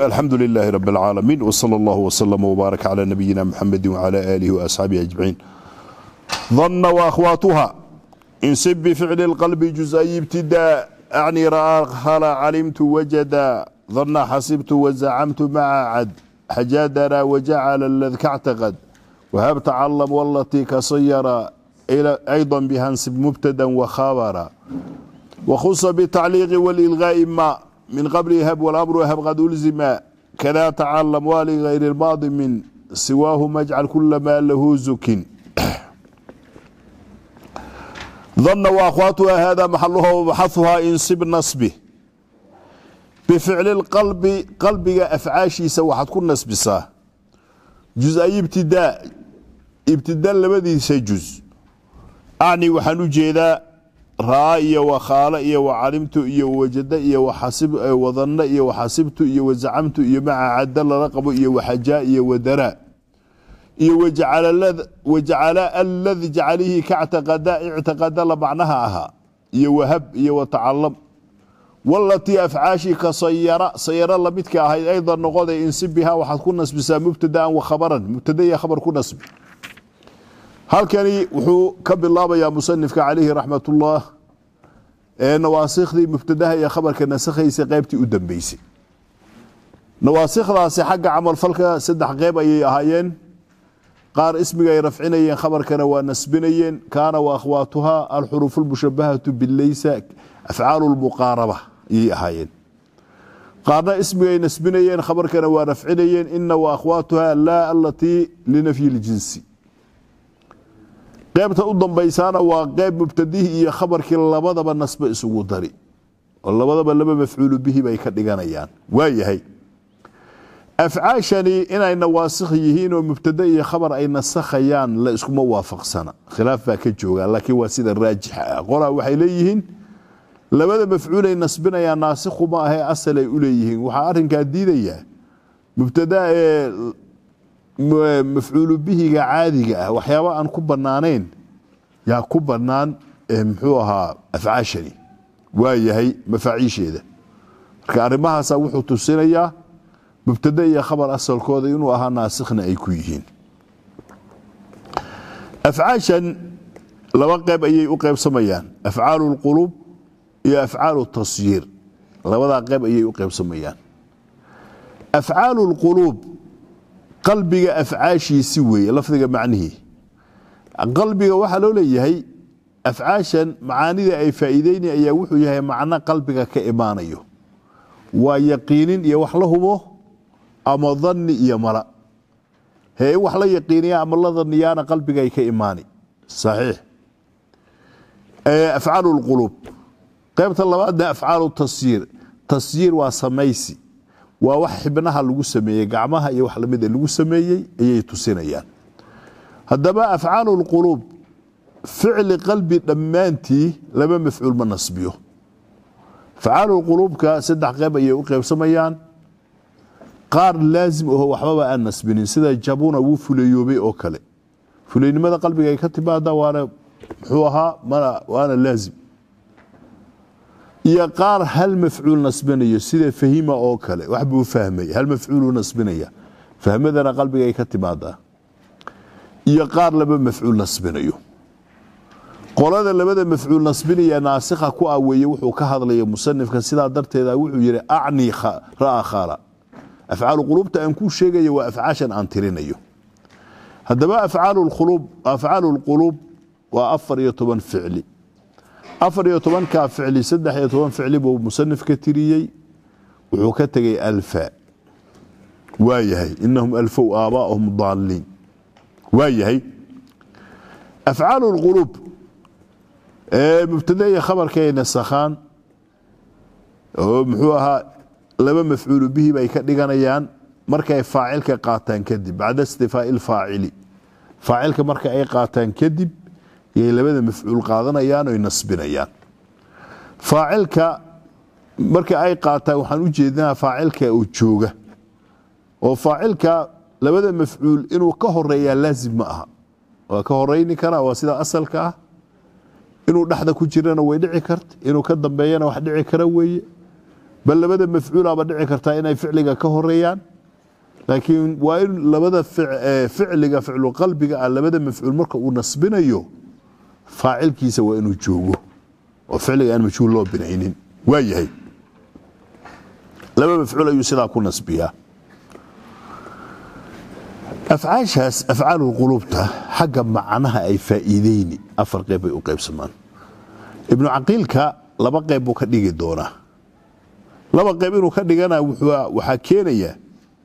الحمد لله رب العالمين وصلى الله وسلم وبارك على نبينا محمد وعلى آله وأصحابه أجمعين ظن وأخواتها انسب بفعل القلب جزئي ابتداء أعني رأى خلا علمت وجدا ظن حسبت وزعمت مع عد حجادر وجعل الذي اعتقد وهب تعلم والتي كصيرا إلى أيضا بها انسب مبتدا وخابرا وخص بالتعليق والإلغاء ما min qabli hab walamru hab qad ulzima kadaa tacalamaa ligayri lbaadi min siwaahu majcal kula maa lahu zukin dana waakhwaatuha hada maxaluha wamaxahuhaa insib nasbi bificli lqalbi qalbiga afcaashiisa waxaad ku nasbisaa juz-ay ibtidaa ibtidaa labadiisa juz acni waxaan u jeedaa raa iyo wakhaalo iyo wacalimtu iyo wajada iyo wadanna iyo waxasibtu iyo wazacamtu iyo maca cadda lala qabo iyo waxajaa iyo wadaraa iyo wajacala aladi jacalihii ka ctiqada ictiqada la macnaha ahaa iyo wahab iyo watacalam walatii afcaashii ka sayara sayara lamidka ahayd aydan noqoday insi bihaa waxaad ku nasbisaa mubtadaan wakhabaran mubtada iyo khabar ku nasbi halkani wuxuu ka bilaabayaa musanifka caleyhi raxmatullah ee nawaasikhdii mubtadaha iyo khabarka nasakhaysay qeybtii u dambeysay nawaasikdaasi xagga camalfalka saddex qeyb ayay ahaayeen qaar ismiga rafcinayeen khabarkana waa nasbinayeen kaana wa akhwaatuha alxuruufu lmushabahatu bileysa afcaalu lmuqaaraba ayay ahaayeen qaarna ismiga nasbinayeen khabarkana waa rafcinayeen ina wa akhwaatuha laa alatii linafyi ljinsi qaybta u dambaysaana waa qeyb mubtadihii iyo khabarkii labadaba nasba isugu dari oo labadaba laba mafcuulu bihi bay ka dhiganayaan waayahay afcaashani inay nawaasikh yihiin oo mubtade iyo khabar ay nasakhayaan la iskuma waafaqsana khilaaf baa ka jooga laakiin waa sida raajixa ah qoraa waxay leeyihiin labada mafcuulay nasbinayaa naasikhu ma ahe asal ay u leeyihiin waxaa arrinkaa diidayaa mubtada ee mafcuulu caadiga ah waxyaaba aan ku banaanayn yaa ku banaan eh, muxuu ahaa afcaashani waa yahay mafaaciisheeda marka arimahaasa wuxuu tusinayaa mubtade iyo khabar asalkooda inuu ahaa naasikhna ay ku yihiin afcaashan laba qeyb ayay u qeybsamayaan afcaalu lquluub iyo afcaalu tasyiir labadaa qeyb ayay u qeybsamayaan afcaalu lquluub qalbiga afcaashiisi weeye lafdiga macnihii qalbiga waxaa loo leeyahay afcaashan macaanida ay faa'iideyni ayaa wuxuu yahay macno qalbiga ka imaanayo waa yaqiinin iyo wax la hubo ama danni iyo mala hee in wax la yaqiiniya ama la danniyaana qalbiga ay ka imaani saxiix afcaalu lquluub qaybta labaadna afcaalu tasyiir tasyiir waa samaysi waa wax xibnaha lagu sameeyey gacmaha iyo wax lamida lagu sameeyey ayay tusinayaan haddaba afcaalu lquluub ficli qalbi dhammaantii lama mafcuul ma nasbiyo afcaalu lquluubka saddex qeyb ayay u qeybsamayaan qaar laazim aho waxbaba aan nasbinin sida jabuna wuu fuleeyoobay oo kale fuleynimada qalbiga ay ka timaada waana muxuu ahaa waana laazim iyo qaar hal mafcuul nasbinayo sida fahima oo kale waxbuu fahmay hal mafcuulu nasbinaya fahmadana qalbiga ka timaadaa iyo qaar laba mafcuul nasbinayo qolada labada mafcuul nasbinaya naasikha ku ah weeye wuxuu ka hadlaya musanifka sidaa darteeda wuxuu yidhi acnii ra'a khaala afcaalu quluubta aan kuu sheegayo waa afcaashan aan tirinayo haddaba afcaalu lquluub waa lquluub waa afar iyo toban ficli afar iyo tobankaa ficli saddex iyo toban ficli buu musanif tiriyey wuxuu ka tegay alfa waayahay inahum alfow aabaa'ahum daaliin waayahay afcaal اlquluub mubtada iyo khabarkeena sakhaan oo muxuu ahaa laba mafcuulu bihi bay ka dhiganayaan markay faacilka qaataan kadib bacda istifaa'i اlfaacili faacilka marka ay qaataan kadib yay labada mafcuul qaadanayaan oy nasbinayaan faacilka marka ay qaataan waxaan u jeedinaa faacilka oo jooga oo faacilka labada mafcuul inuu ka horeeyaa laazim ma aha waa ka horeyni karaa waa sida asalka ah inuu dhexda ku jirana way dhici karta inuu ka dambeeyana wax dhici kara weeye bal labada mafcuulaba dhici kartaa inay ficliga ka horeeyaan laakiin waa in labada eh, ficliga ficluqalbiga ah labada mafcuul marka uu nasbinayo faacilkiisa waa inuu joogo oo ficliga aan majhuul loo binaynin waa yahay laba mafcuul ayuu sidaa ku nasbiyaa afcaashaas afcaalu quluubta xagga macnaha ay faa'iideyni afar qeyb bay u qaybsamaan ibnu caqiilka laba qeyb buu ka dhigi doonaa laba qeyb inuu ka dhigana waxaa keenaya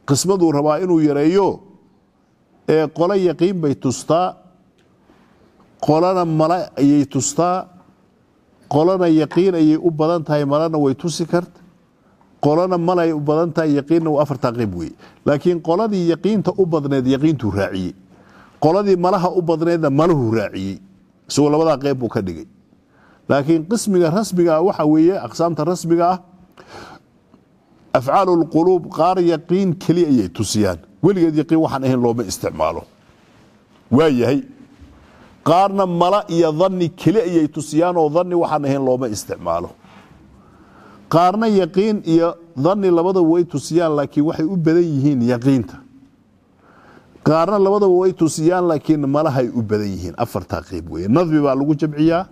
qismaduu rabaa inuu yareeyo ee qolo yaqiin bay tustaa qolana male ayay tustaa qolana yaqiin ayay u badan tahay malena way tusi karta qolana malay u badan tahay yaqiinna waa afartaa qayb weeye laakiin qoladii yaqiinta u badneed yaqiintuu raaciyey qoladii malaha u badneedna maluhuu raaciyey isagoo labadaa qayb buu ka dhigay laakiin qismiga rasmiga ah waxa weeye aqsaamta rasmiga ah afcaal qaar yaqiin keli ayay tusiyaan weligeed yaqiin waxaan ahayn looma isticmaalo waayahay qaarna mala iyo dhanni keli ayay tusiyaanoo dhanni waxaan ahayn looma isticmaalo qaarna yaqiin iyo dhanni labadaba way tusiyaan laakiin waxay u badan yihiin yaqiinta qaarna labadaba way tusiyaan laakiin malahay u badan yihiin afartaa qeyb weye nadbi baa lagu jamciyaa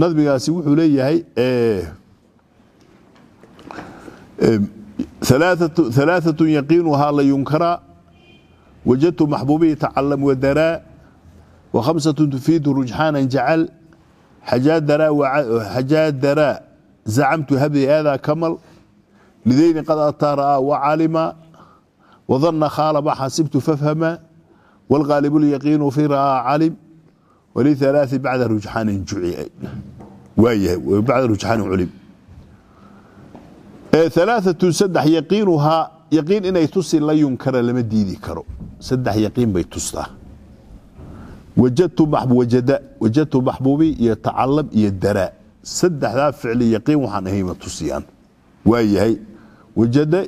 nadbigaasi wuxuu leeyahay alaaثatun yaqiinuhaa la yunkaraa wajadtu maxbuubihi tacalam wadaraa وخمسة تفيد رجحانا جعل حجادرا حجادرا زعمت هبي هذا كمل لذين قد أطار وعلم وظن خالب حسبت ففهم والغالب اليقين في رأى علم ولثلاث بعد رجحان جعل وبعد رجحان علم ثلاثة سدح يقينها يقين إني تسي لا ينكر لما كرو سدح يقين بيتسته wajadtu maxbuubi iyo tacalam iyo daraa saddexdaa ficli yaqiin waxaan ahayma tusiyaan waa wajada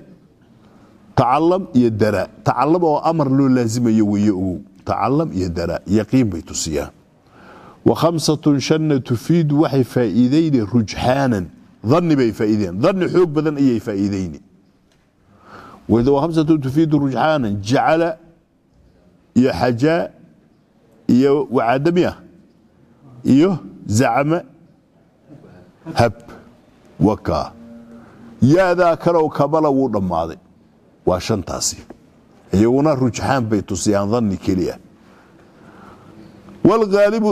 tacalam iyo daraa tacalam oo amar loo laasimayo weeye ogow tacalam iyo daraa yaqiin bay tusiyaan wa khamsatun shanna tufiidu waxay faa'iidayne rujxaanan dhanni bay faa'iidayan dhanni xoog badan ayay faa'iidayne wa khamsatun tufiidu rujxaanan jacala iyo xajaa iyo wacadamiah iyo zacma hab wakaa yaadaa kalow kabala wuu dhammaaday waa shantaasi iyaguna rujxaan bay tusiyaan danni keliya walaalibu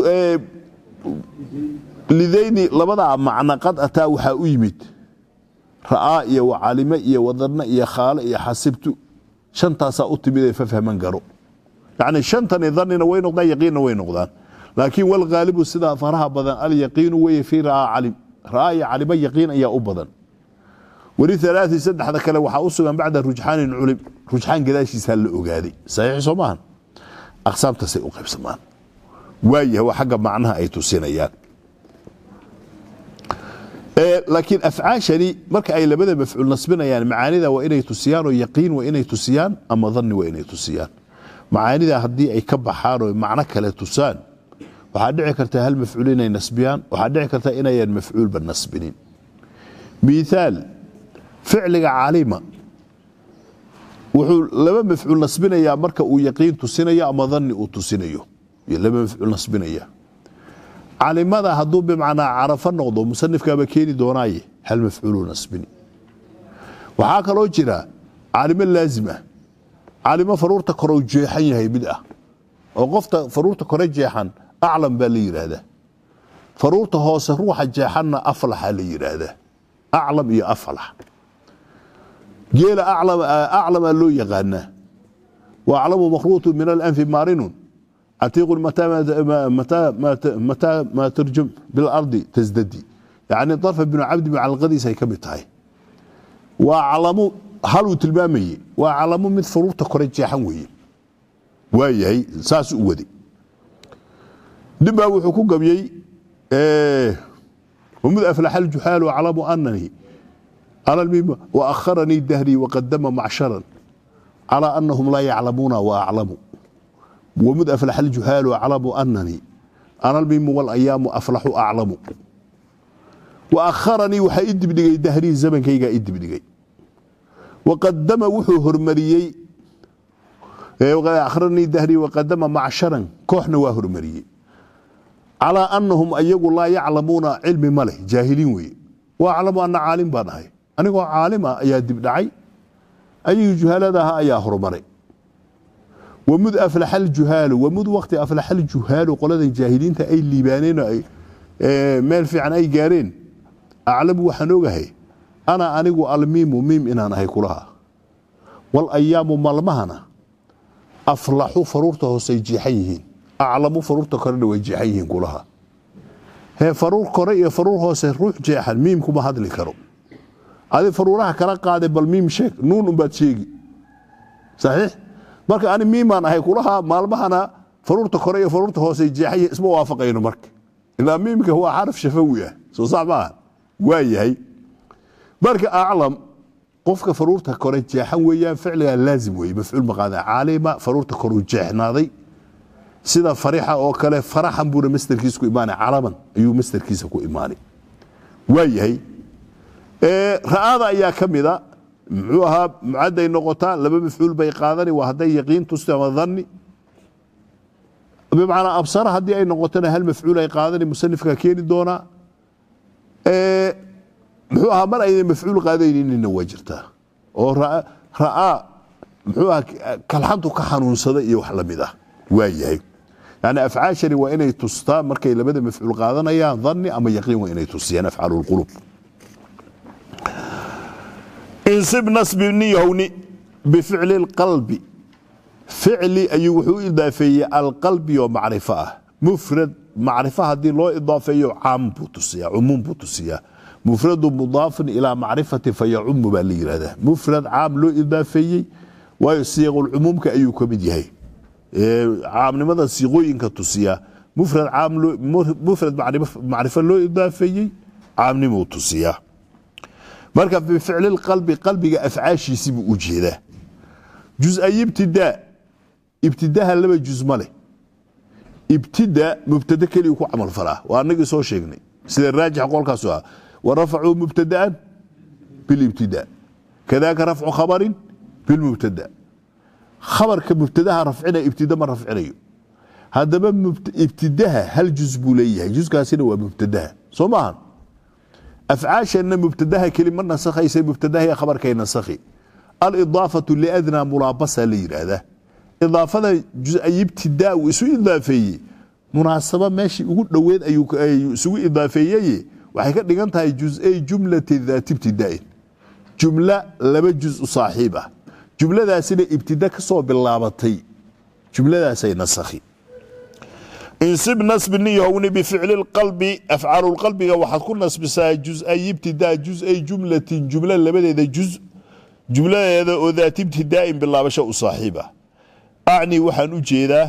lidayni labadaa macna qad ataa waxaa u yimid ra'aa iyo wacalime iyo wadanna iyo khaale iyo xasibtu shantaasaa u timid ee fafahman garo yani shantani dhanina way noqdaan yaqiinna way noqdaan laakiin walhaalibu sidaa faraha badan alyaqiinu weye fii ra'aa calim ra'aayo calima yaqiin ayaa u badan weli alaai saddexda kale waxaa u sugan bacda rujxaanin culim rujxaan gadaashiisaa la ogaaday saxiix soo maahan aqsaamtaasay u qaybsamaan waayaha waa xagga macnaha ay tusinayaan laakiin afcaashani marka ay labada mafcuul nasbinayaan macaanida waa inay tusiyaan oo yaqiin waa inay tusiyaan ama dhanni waa inay tusiyaan macaanidaa haddii ay ka baxaan oo macno kale tusaan waxaa dhici karta hal mafcuul inay nasbiyaan waxaa dhici karta inayan mafcuulba nasbinin miaal ficliga calima wuxuu laba mafcuul nasbinayaa marka uu yaqiin tusinayo ama dhanni uu tusinayo laba mafcuul nasbinaya calimada hadduu bimacnaa carafo noqdo musanifkaaba keeni doonaaye hal mafcuuluu nasbini waxaa kaloo jira calimo laazim ah calimo faruurta korou jeexan yahay mid ah oo qofta faruurta kore jeexan aclam baa la yidhaahdaa faruurta hoose ruuxa jeexanna aflaxaa la yidhaahdaa aclam iyo aflax geela aclamaa loo yaqaanaa wa aclamu makhruutu min alanfi maarinun catiiqun mataa maa turjum bilardi tasdadi yacni darfa binu cabdi macalqadiis ay ka mid tahay wa aclamu haluu tilmaamayey waa calamo mid furuurta kore jeexan weeye waayahay saas u wade dibaa wuxuu ku gabiyey mid aflaxa ljuxaalu aclamu ananii m waakharanii dahrii waqadama macsharan calaa anahum laa yaclamuuna wa wamid aflaxa ljuhaalu aclamu ananii ana walayaamu aflaxu aclamu wa waxaa i dibdhigay dahrii zamankaygaa i dibdhigay waqadama wuxuu hormariyey akhranii dahrii waqadama macsharan kooxna waa hormariyey calaa anahum ayagu laa yaclamuuna cilmi ma leh jaahiliin weeye waaclamu ana caalim baan ahay anigoo caalima ayaa dibdhacay ayagii juhaalada ahaa ayaa horumaray wamud aflaxa aljuhaalu wamud waqti aflaxa aljuhaalu qoladan jaahiliinta ay liibaaneen meel fiican ay gaareen aclamu waxaan ogahay ana anigu almiimu miim inaan ahay kulaha walayaamu maalmahana aflaxu faruurta hoosey jiixan yihiin aclamu faruurta korena way jiixan yihiin kulaha hee faruur kore iyo faruur hoose ruux jeexan miimkuma hadli karo adi faruuraha kala qaade bal miim sheeg nuun umbaad sheegi saxiix marka ani miimaan ahay kulaha maalmahana faruurta kore iyo faruurta hoose jeexan yihiin isma waafaqayno marka ilaa miimka waa xaraf shafawi ah soo sax waa yahay marka aclam qofka faruurta kore jeexan weeyaan ficligaa laazim weye mafcuul maqaada caalima faruurta kor jeexnaaday sida farixa oo kale faraxan buuna masderkiisa ku imaana calaman ayuu masderkiisa ku imaanay waayahay ra'aada ayaa ka mida muxuu ahaa mucadday noqotaa laba mafcuul bay qaadani waa hadday yaqiin tusti ama dhanni bimacnaa absara haddii ay noqotona hal mafcuul ay qaadani musanifka keeni doonaa muxuu ahaa mar ayna mafcuul qaadayninina waa jirtaa oo ra'aa muxuu ahaa kalxantu ka xanuunsada iyo wax lamid ah waa yahay yani afcaashani waa inay tustaa markay labada mafcuul qaadanayaan dhanni ama yaqiin waa inay tusiyaan afcaalu insib nasbi niyowni bificli lqalbi ficli ayuu wuxuu idaafeeyey alqalbi oo macrifo ah mufrad macrifo haddii loo idaafeeyo caam buu tusiyaa cumuum buu tusiyaa mufradu mudaafin ilaa macrifati fayacumu baa la yirahdaa mufrad caam loo idaafeeyey waayo siiqulcumuumka ayuu ka mid yahay caamnimada siiqooyinka tusiya mufrad macrifo loo idaafeeyey caamnimuu tusiyaa marka bificli qalbi qalbiga afcaashiisii buu u jeedaa ibtidaa ibtidaha laba jus ma leh ibtida mubtada keliyu ku camalfalaa waa anagii soo sheegnay sida raajix qolkaasu ah ورفعوا مبتدا بالابتداء كذاك رفع خبر بالمبتدا khabarka mubtadaha rafcina ibtida ma rafcinayo hadaba ibtidaha hal juz buu leeyahay juskaasina waa mubtadaha soo maaha afcaashana mubtadaha keli ma nasakhaysa mubtadaha khabarkay nasakhi alidaafatu liadnaa mulaabasa la yidhaahdaa idaafada ibtidaa uu isu idaafeeyey munaasaba meeshii ugu dhoweed isugu idaafeeyeye waxay ka dhigan tahay juz-ay jumlati daati ibtidaain jumla laba juz u saaxiib ah jumladaasina ibtida kasoo bilaabatay jumladaasay nasakhi insib nasbi nin yahowni bificli qalbi afcaalulqalbiga waxaad ku nasbisaa juz-ay ibtidaa juz-ay jumlatin jumla labadeeda juz jumladeeda oo daati ibtidaa'in bilaabasho u saaxiib ah acni waxaan u jeedaa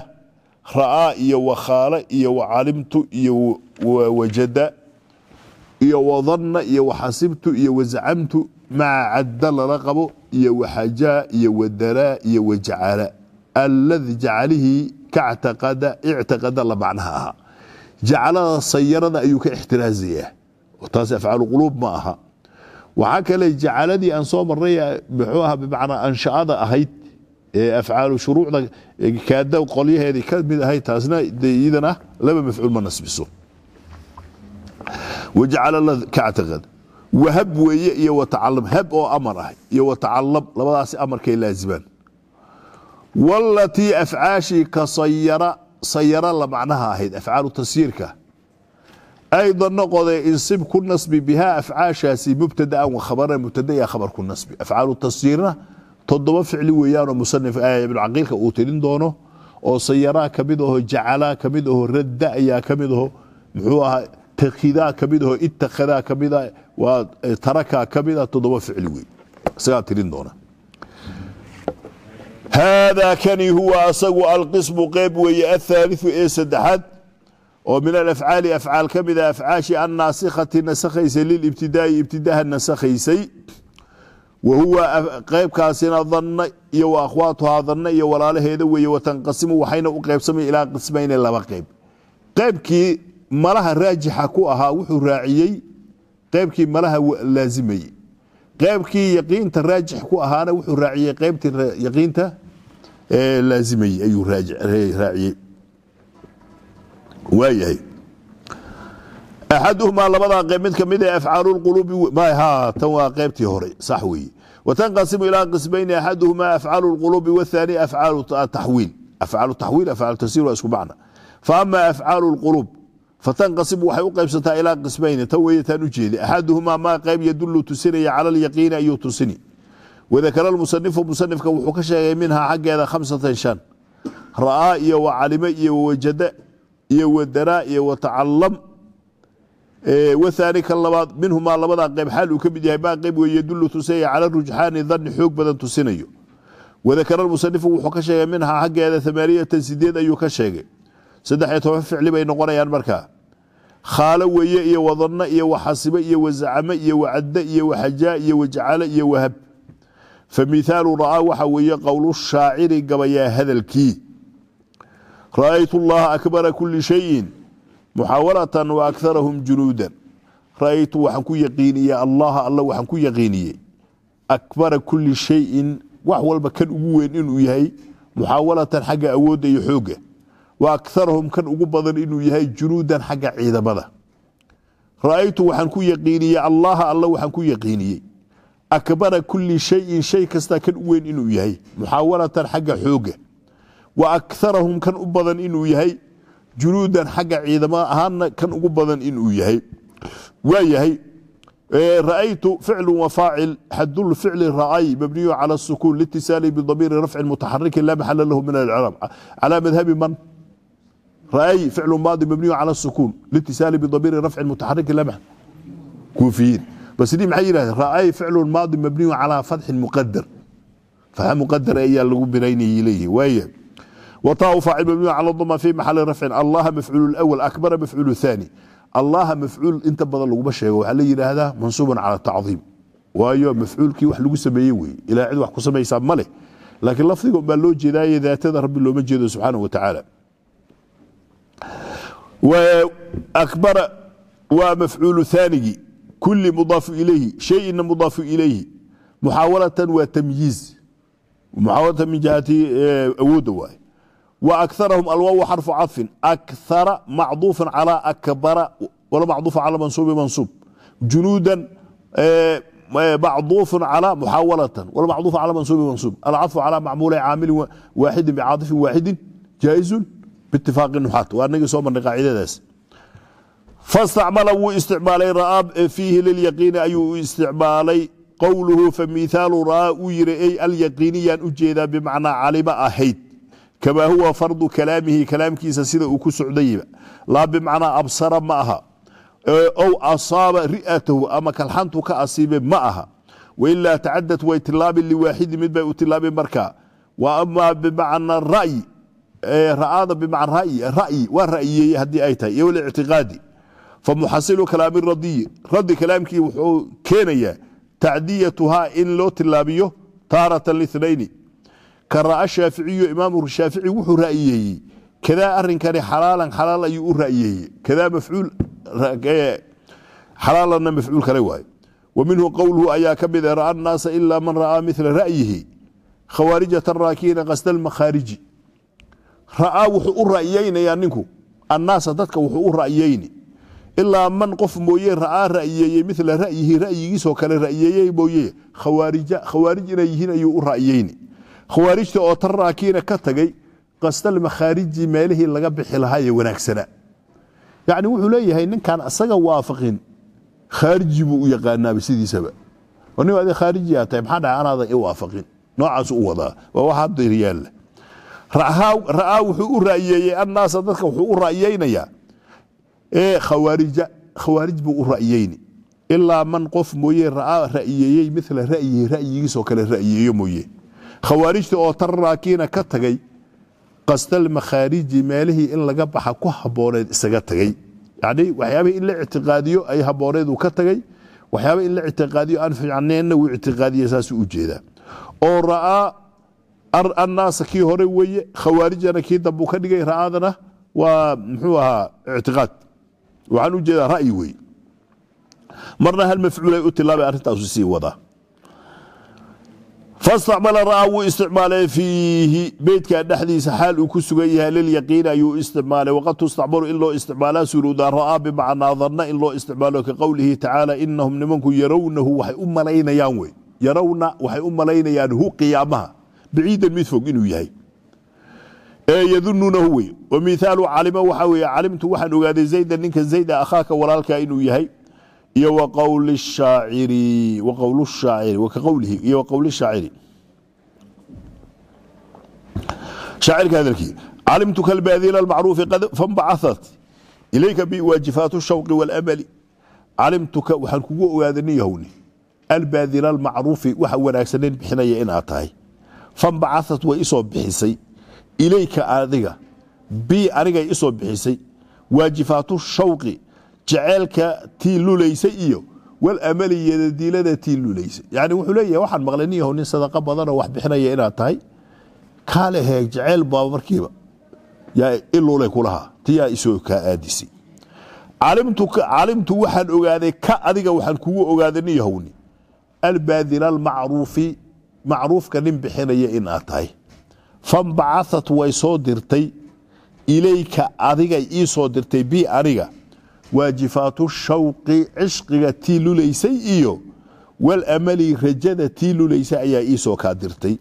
ra'aa iyo wakhaale iyo wacalimtu iyo wajada iyo wadanna iyo waxasibtu iyo wazacamtu maa cadda lala qabo iyo waxajaa iyo wadaraa iyo wajacala alladi jacalihii ka ctaqada ictiqada la macnaha ahaa jacalada sayarada ayuu ka ixtiraazayaa taas afcaalquluub ma aha waxaa kale jacaladii aan soo marray muxuu aha bimacnaa anshaada ahayd ee afcaalu shuruucda kaada qolyaheedii ka mid ahayd taasna de iyadana laba mafcuul ma nasbiso wajcalalkactiqad wahab weeye iyo watacalam hab oo amar ah iyo watacalam labadaasi amarkay laazibaan walatii afcaashii ka sayara sayara la macnaha ahayd afcaalu tasyiirka ayda noqodee insib ku nasbi bihaa afcaashaasi mubtadaan wakhabaran mubtada yaa khabar ku nasbi afcaalu tasyiirna toddoba ficli weeyaanoo musanif ibnucaqiilka uu tirin doono oo sayaraa ka aho jacalaa ka aho radda ayaa ka mid aho muxuu ahaa takidaa ka mid aho itakadaa ka mida waa tarakaa ka mida toddoba ficli wey isagaa tirin doona haadaa kani huwa asagu alqismu qeyb weeye athaaliثu ee saddexaad oo min alafcaali afcaal ka mida afcaashii nasakhaysay lilibtidaa'i ibtidaaha nasakhaysay wa huwa qeybkaasina danna iyo wa akhwaatuhaa danna iyo walaalaheeda weeye watanqasimu waxayna u qeybsamay ilaa qismayna laba qeyb qeybkii malaha raajixa ku ahaa wuxuu raaciyey qaybkii malaha laazimayey qaybkii yaqiinta raajix ku ahaana wuxuu raaciyey qaybtii yaqiinta laazimayey ayuu raaciyey waayahay axaduhumaa labadaa qayb mid kamid ee afcaalu quluubi tan waa qaybtii hore sax weeye watanqasimu ilaa qismayni axaduhumaa afcaalu quluubi wathani afcaalu taxwiil afcaalu taxwiil afcaalu tasiir waa isku macna fa afcaalu lquluub fatanqasib waxay u qaybsantaa ilaa qismayni ta weyataan u jeedi axaduhumaa maa qayb yadulu tusinaya cala alyaqiini ayuu tusini wadakara lmusanifu musanifka wuxuu ka sheegay minhaa xaggeeda khamsatan shan ra'aa iyo wacalime iyo wajada iyo wadaraa iyo watacalam wahaani labaad minhumaa labadaa qayb xaal uu ka mid yahay maa qayb wey yadulu tusinaya cala rujxaani danni xoog badan tusinayo wadakara musanifu wuxuu ka sheegay minhaa xaggeeda amaaniyatan sideed ayuu ka sheegay saddexiyo toban ficli bay noqonayaan markaa khaalo weeye iyo wadanno iyo waxasibe iyo wazacame iyo wacadde iyo waxajaa iyo wajcale iyo wahab fa mithaalu ra'aa waxa weeye qowlu shaaciri gabayaa hadalkii ra'aytu allaha akbara kulli shayin muxaawaratan wa akarahum junuudan ra'aytu waxaan ku yaqiiniyey allaha alla waxaan ku yaqiiniyey akbara kulli shayin wax walba kan ugu weyn inuu yahay muxaawalatan xagga awoodda iyo xoogga wa akarahum kan ugu badan inuu yahay junuudan xagga ciidamada raaytu waxaan ku yaqiiniyey allaha alla waxaan ku yaqiiniyey akbara kuli shayin shay kasta kan u weyn inuu yahay muxaawalatan xagga xooga wa akarahum kan u badan inuu yahay junuudan xagga ciidamada ahaana kan ugu badan inuu yahay waa yahay raaytu ficlu wa faacil xadul ficli raay mabniyu cala sukuun litisaali bidamiiri rafci mutaxarikin laa maxala lahu min alcalaam calaa madhabi man رأي فعل ماضي مبني على السكون لاتصال بضمير رفع متحرك لمح كوفيين بس دي maxay yiraahdeen رأي فعل ماضي مبني على فتح مقدر فها مقدر ayaa lagu binaynayay leeyahay waaye وطاء فاعل مبني على الضمه في محل رفع الله مفعول الاول اكبر مفعول الثاني الله مفعول inta badan lagu sheego waxa la yiraahdaa منصوب على التعظيم waayo mafcuulkii wax lagu sameeyey weeye ilaa cid wax ku samaysaa ma leh laakiin lafdiga unbaa loo jeedaaye daatada rabbi looma jeedo subxaanahu wa tacaala abara waa mafcuulu aanigii kuli mudaafu ilayhi shayina mudaafu ilayhi muxaawalatan waa tamyiiz muxaawalatan min jihati eh, awooda waaye wa akarahum alwaaw xarfu cadfin akara macduufan calaa akbara wala macduufa cala mansuubi mansuub junuudan eh, eh, macduufu calaa muxaawalatan wala macduufa cala mansuubi mansuub alcadfu calaa macmuula caamilin waaxidin bicaadifin waaxidin jaaisun bitifaaqi nuxaat waa inagii soo marnay qaaciideedaas fastacmala wuu isticmaalay ra'aab ee fiihi lilyaqiini ayuu isticmaalay qowluhu famithaalu ra'aa uu yiri ey alyaqiiniyaan u jeedaa bimacnaa calima ahayd kamaa huwa fardu kalaamihi kalaamkiisa sida uu ku socdayba laa bimacnaa absara ma aha ow asaaba ri'atahu ama kalxantu ka asiibe ma aha wailaa tacadat way tilaabin liwaaxidi mid bay u tilaabin markaa wa amaa bimacna ra'yi ra'aada bimca ra'yi ra'yi waa ra'yiyeeye haddii ay tahay iyo weli ictiqaadi famuxasilu kalaami radiyi raddi kalaamkii wuxuu keenayaa tacdiyatuhaa in loo tilaabiyo taaratan linayni ka ra'a shaaficiyu imaamu shaafici wuxuu ra'yiyeeyey kadaa arinkani xalaalan xalaal ayuu u ra'yiyeeye kadaa mafcuul xalaalanna mafcuul kale waaye wa minhu qowluhu ayaa ka mid e ra'a annaasa ilaa man ra'aa mila ra'yihi khawaarijatan raakiina qasda almakhaariji ra'aa wuxuu u ra'yeynayaa ninku annaasa dadka wuxuu u ra'yeyni ilaa man qof mooye ra'aa ra'yeeyey mila ra'yihi ra'yigiisoo kale ra'yeeyey mooye khawaarija khawaarij inay yihiin ayuu u ra'yeyni khawaarijta oo taraakiina ka tagay qastal meelihii laga bixi lahaa ee wanaagsanaa yacni wuxuu leeyahay ninkan isaga waafaqin khaariji buu u yaqaanaaba sidiisaba oo nin adi khaariji aa maxaa dhaca anaadan i waafaqin noocaas u wadaa waa wax hadda ra'aa wuxuu u ra'yeeyey annaasa dadka wuxuu u ra'yeynayaa ee khawaarija khawaarij buu u ra'yeyni ilaa man qof mooye ra'aa ra'yeeyey mila ra'yihi ra'yigiisoo kale ra'yeeyo mooye khawaarijta oo tarraakiina ka tagay qasdal meelihii in laga baxa ku habooneed isaga tagay yacnii waxyaabihii in la ictiqaadiyo ay habooneed uu ka tagay waxyaabah in la ictiqaadiyo aan fiicneenna wuu ictiqaadiyey saasuu u jeedaa oo ra'aa annaasa kii hore weye khawaarijana kii dambu ka dhigay ra'aadana waa mxuu ahaa ictiqaad waxaan u jeedaa ra'yi wey marna hal mafcuulay u tilaaba arrintaasu sii wadaa fastacmala ra'aa wuu isticmaalay fiihi beydkaa dhexdiisa xaal uu ku sugan yahay lilyaqiin ayuu isticmaalay waqad tustacmalu in loo isticmaalaa suruudaa ra'aa bimacnaa darna in loo isticmaalo ka tacaala inahum nimanku yarawnahu waxay u malaynayaan wey yarawna waxay u malaynayaan hu qiyaamaha baciidan mid fog inuu yahay yadunuunahu wey o calima waxaa weye calimtu waxaan ogaaday zayda ninka zayda akhaaka walaalkaa inuu yahay iyo wa shaaciri wa shaaciri wa iyo wa shaaciri shaacirka hadalkii calimtu kalbaadina almacruufi qad fanbacahat ilayka bi shawqi walamali calimtuka waxaan kugu ogaaday nin yahowni albaadina almacruufi waxa wanaagsaneyn bixinaya inaad tahay fambacaat way isoo bixisay ilayka adiga bi anigay isoo bixisay waajifaatu shawqi jaceelka tii lulaysay iyo walamali yadadiilada tii lulaysay yani wuxuu leeyahay waxaan maqlay nin nin sadaqa badanoo wax bixinaya inaad tahay kaale jaceyl baaba markiiba yaa iluulay kulahaa ti isoo kaa aadisay calimtu waxaan ogaaday ka adiga waxaan kugu ogaaday nin yahowni macruufka nin bixinaya in aad tahay fambacaat way soo dirtay ilayka adiga ii soo dirtay bi aniga waajifaatu shawqi cishqiga tii lulaysay iyo walamali rajada tii lulaysay ayaa ii soo kaa dirtay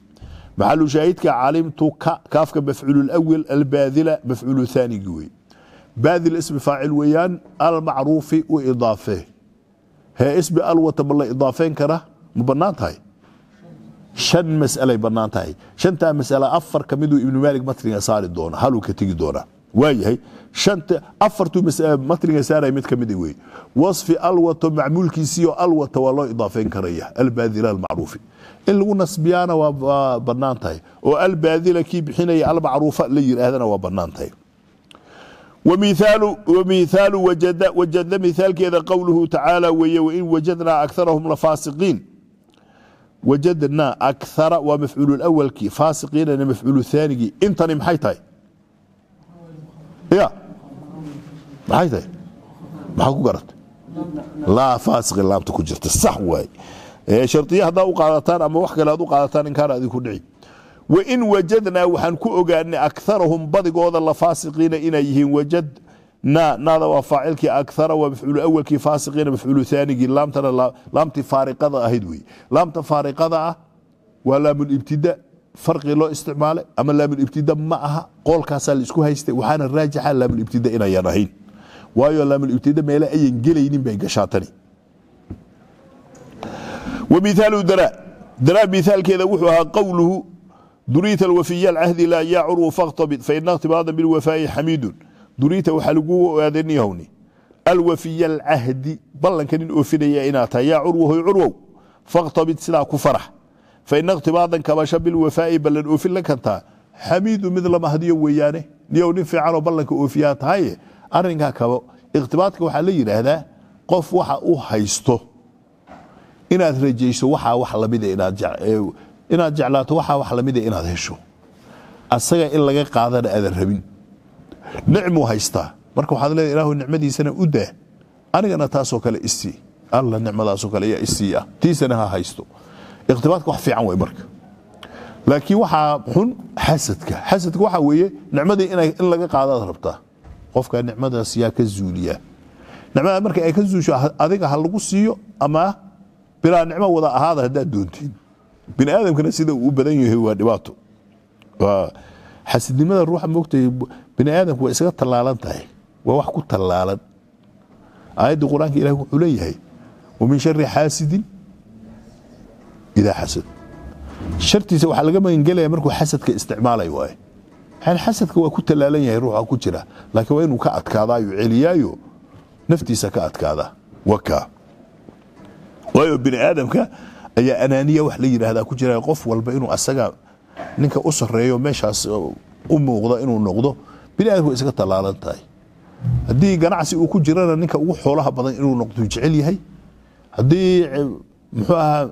maxalu shaahidka calimtu ka kaafka mafcuululawel albaadila mafcuulu wey baadil ismi faacil weeyaan almacruufi u idaafe hee ismi alwata ma la idaafeen kara ma bannaan tahay shan masalay banaan tahay shantaa masala afar ka ibnu maalig matniga saari doona haluu ka tegi doonaa waayahay afartuu matniga saaraya mid ka ah wey wasfi alwato macmuulkiisiioo alwata waa loo idaafeyn karaya albaadila almacruufi in lagu nasbiyaana waa banaan tahay oo albaadila kii bixinaya almacruufa la yiraahdana waa banaan tahay wamiithaalu wajada miaalkeeda qowluhu tacaala weeye wain wajadnaa akarahum lafaasiqiin wajadnaa akara waa mafcuul awalkii faasiqiinana mafcuul aanigii intani maxay tahay ya maxay tahay maxaa ku garata laa faasiqi laamta ku jirta sax waaye shardiya haddaa u qaadataan ama wax kale aad u qaadataan inkaana adinku dhici wain wajadnaa waxaan ku ogaanay akarahum badigooda la faasiqiina inay yihiin wajad naada waa faacilkii akara waa mafcuul awalkii faasiqiina mafcuulu aanigii laamtana laamtii faariqada ahayd wey laamta faariqada ah waa laamulibtida farqi loo isticmaalay ama laamulibtida ma aha qoolkaasaa laisku haystay waxaana raajixa laamulibtida inayaan ahayn waayo laamulibtida meele ayan gelaynin bay gashaa tani wamiaalu daraa daraa miaalkeeda wuxuu ahaa qowluhu duriita alwafiya alcahdi laa yacuru faktabid faina iqtibaada bilwafaa'i xamiidun duriita waxaa laguu oaadaniyahowni alwafiya alcahdi ballanka nin oofinaya inaad tahay yaa curwahoy curwow fakhtabid sidaa ku farax faina iktibaadan kabasho bilwafaa'i ballan oofin la xamiidu mid la mahdiyo weeyaane niyow nin fiicanoo ballanka oofiyaa tahaye arrinkaa kabo ikhtibaadka waxaa la yidhaahdaa qof waxa u haysto inaad rajayso waxaa wax lamida inaad jeclaato waxaa wax lamida inaad hesho asaga in laga qaadana aadan rabin nicmuu haystaa marka waxaad leedahay ilaahu nicmadiisana u daah anigana taasoo kale isii alla nicmadaasoo kale ayaa isii tiisana ha haysto ikhtibaadka wax fiican wey marka laakiin waxaa xun xasadka xasadka waxaa weeye nicmadii in laga qaadaad rabtaa qofka nicmadaas yaa ka zuuliyaa nicmada marka ay ka zuusho adiga ha lagu siiyo ama bilaa nicmo wada ahaada haddaad doontiin bini aadamkana sida uu u badan yahay waa dhibaato xasidnimada ruuxa moogtay bini aadamku waa isaga tallaalan tahay waa wax ku tallaalan aayaddii qur-aanka ilahi wuxuu leeyahay wamin shari xaasidin idaa xasad shartiisa waxaa laga magangelaya markuu xasadka isticmaalay waay n xasadka waa ku tallaalan yahay ruuxa ku jira laakiin waa inuu ka adkaadaayo celiyaayo naftiisa ka adkaada wakaa waayo bini aadamka ayaa anaaniya wax la yidhaahdaa ku jira qof walba inuu asaga ninka u sareeyo meeshaas uh, u muuqda inuu noqdo biniaadamku isaga tallaalan tahay haddii ganacsi uu ku jirana ninka ugu xoolaha badan inuu noqdo jecel yahay haddii eh, muxuu ahaa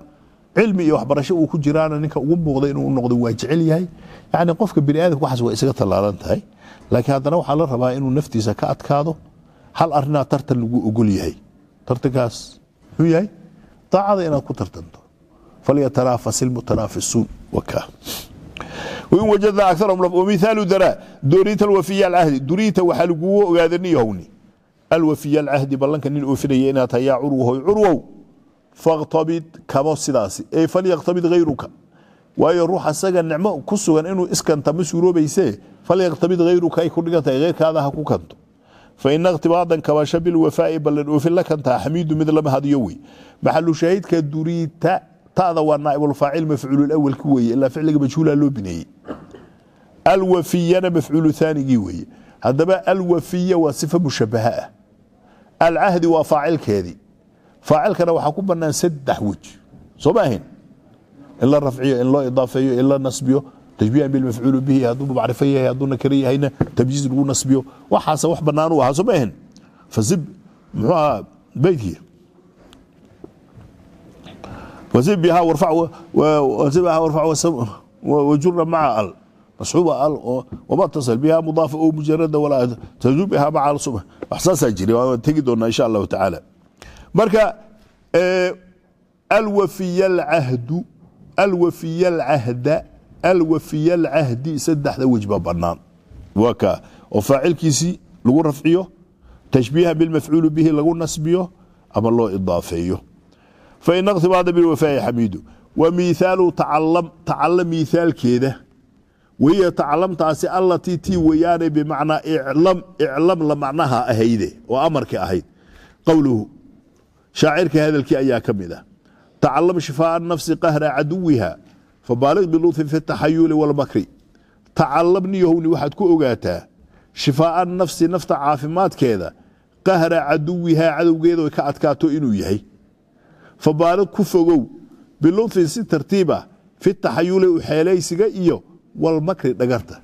cilmi iyo waxbarasho uu ku jiraana ninka ugu muuqda inuu noqdo waa jecel yahay yacni qofka biniaadamka waxaas waa isaga tallaalan tahay laakiin haddana waxaa la rabaa inuu naftiisa ka adkaado hal arrinaa tartan lagu ogol yahay tartankaas muxuu yahay daacada inaad ku tartanto falyatanaafas ilmutanaafisuun wakaa wain wajadnaa aarahum oo miaalu daraa doriita alwafiya alcahdi duriita waxaa lagugu ogaadanio howni alwafiya alcahdi ballanka nin oofinaya inaad tayaa curwahoy curwow faktabid kabo sidaasi ee falyaktabid hayruka waayo ruux asaga nicmo ku sugan inuu iskanta ma suuroobayse falyaktabid hayruka ay ku dhigantahay heyrkaada ha ku kanto faina اktibaadan kabasha bilwafaai ballan oofin la kantaa xamiidu mid lama hadiyo wey maxalushaahidka duriita taada waa naaibulfaacil mafcuul awalki weye ilaa ficliga majhuula loo bineeyey alwafiyana mafcuulu thaanigii weeye hadaba alwafiya waa sifa mushabaha ah alcahdi waa faacilkeedii faacilkana waxaa ku banaan saddex wej soo ma in la rafciyo in loo idaafeeyo in la nasbiyo tajbiian bilmafcuul bihi hadduu macrifo yahay hadduu nakare yahayna tamyiiz lagu nasbiyo waxaase wax banaan u ahaa soo ma ahayn muxuu ahaa beydkii wazibha wajurna maca al masxuuba al oo wama tasal biha mudaafa oo mujarada walaa tajubiha maca alsub wax saasaa jira waan tegi doonaa insha allahu tacaala marka alwafiya alcahdu alwafiya alcahda alwafiya alcahdi saddexda wejba banaan waa kaa oo faacilkiisii lagu rafciyo tashbiiha bilmafcuuli bihi lagu nasbiyo ama loo idaafeeyo fain اqtibaada biwafaa'i xamiidu wa miihaalu tacalam tacallam miihaalkeeda wahiya tacalamtaasi allatii tii weyaane bimacnaa iclam iclam la macnaha ahayde oo amarkii ahayd qowluhu shaacirka hadalkii ayaa ka mid ah tacalam shifaaءa nafsi qahra caduwiha fabaaliq bilutfin fi اtaxayuli wاlmakri tacalamni yohowni waxaad ku ogaataa shifaaءa nafsi nafta caafimaadkeeda qahra caduwihaa cadowgeeda ka adkaato inuu yahay fabaalo ku fogow bilutfin si tartiiba ah, fi taxayuli uxeelaysiga iyo walmakri dhagarta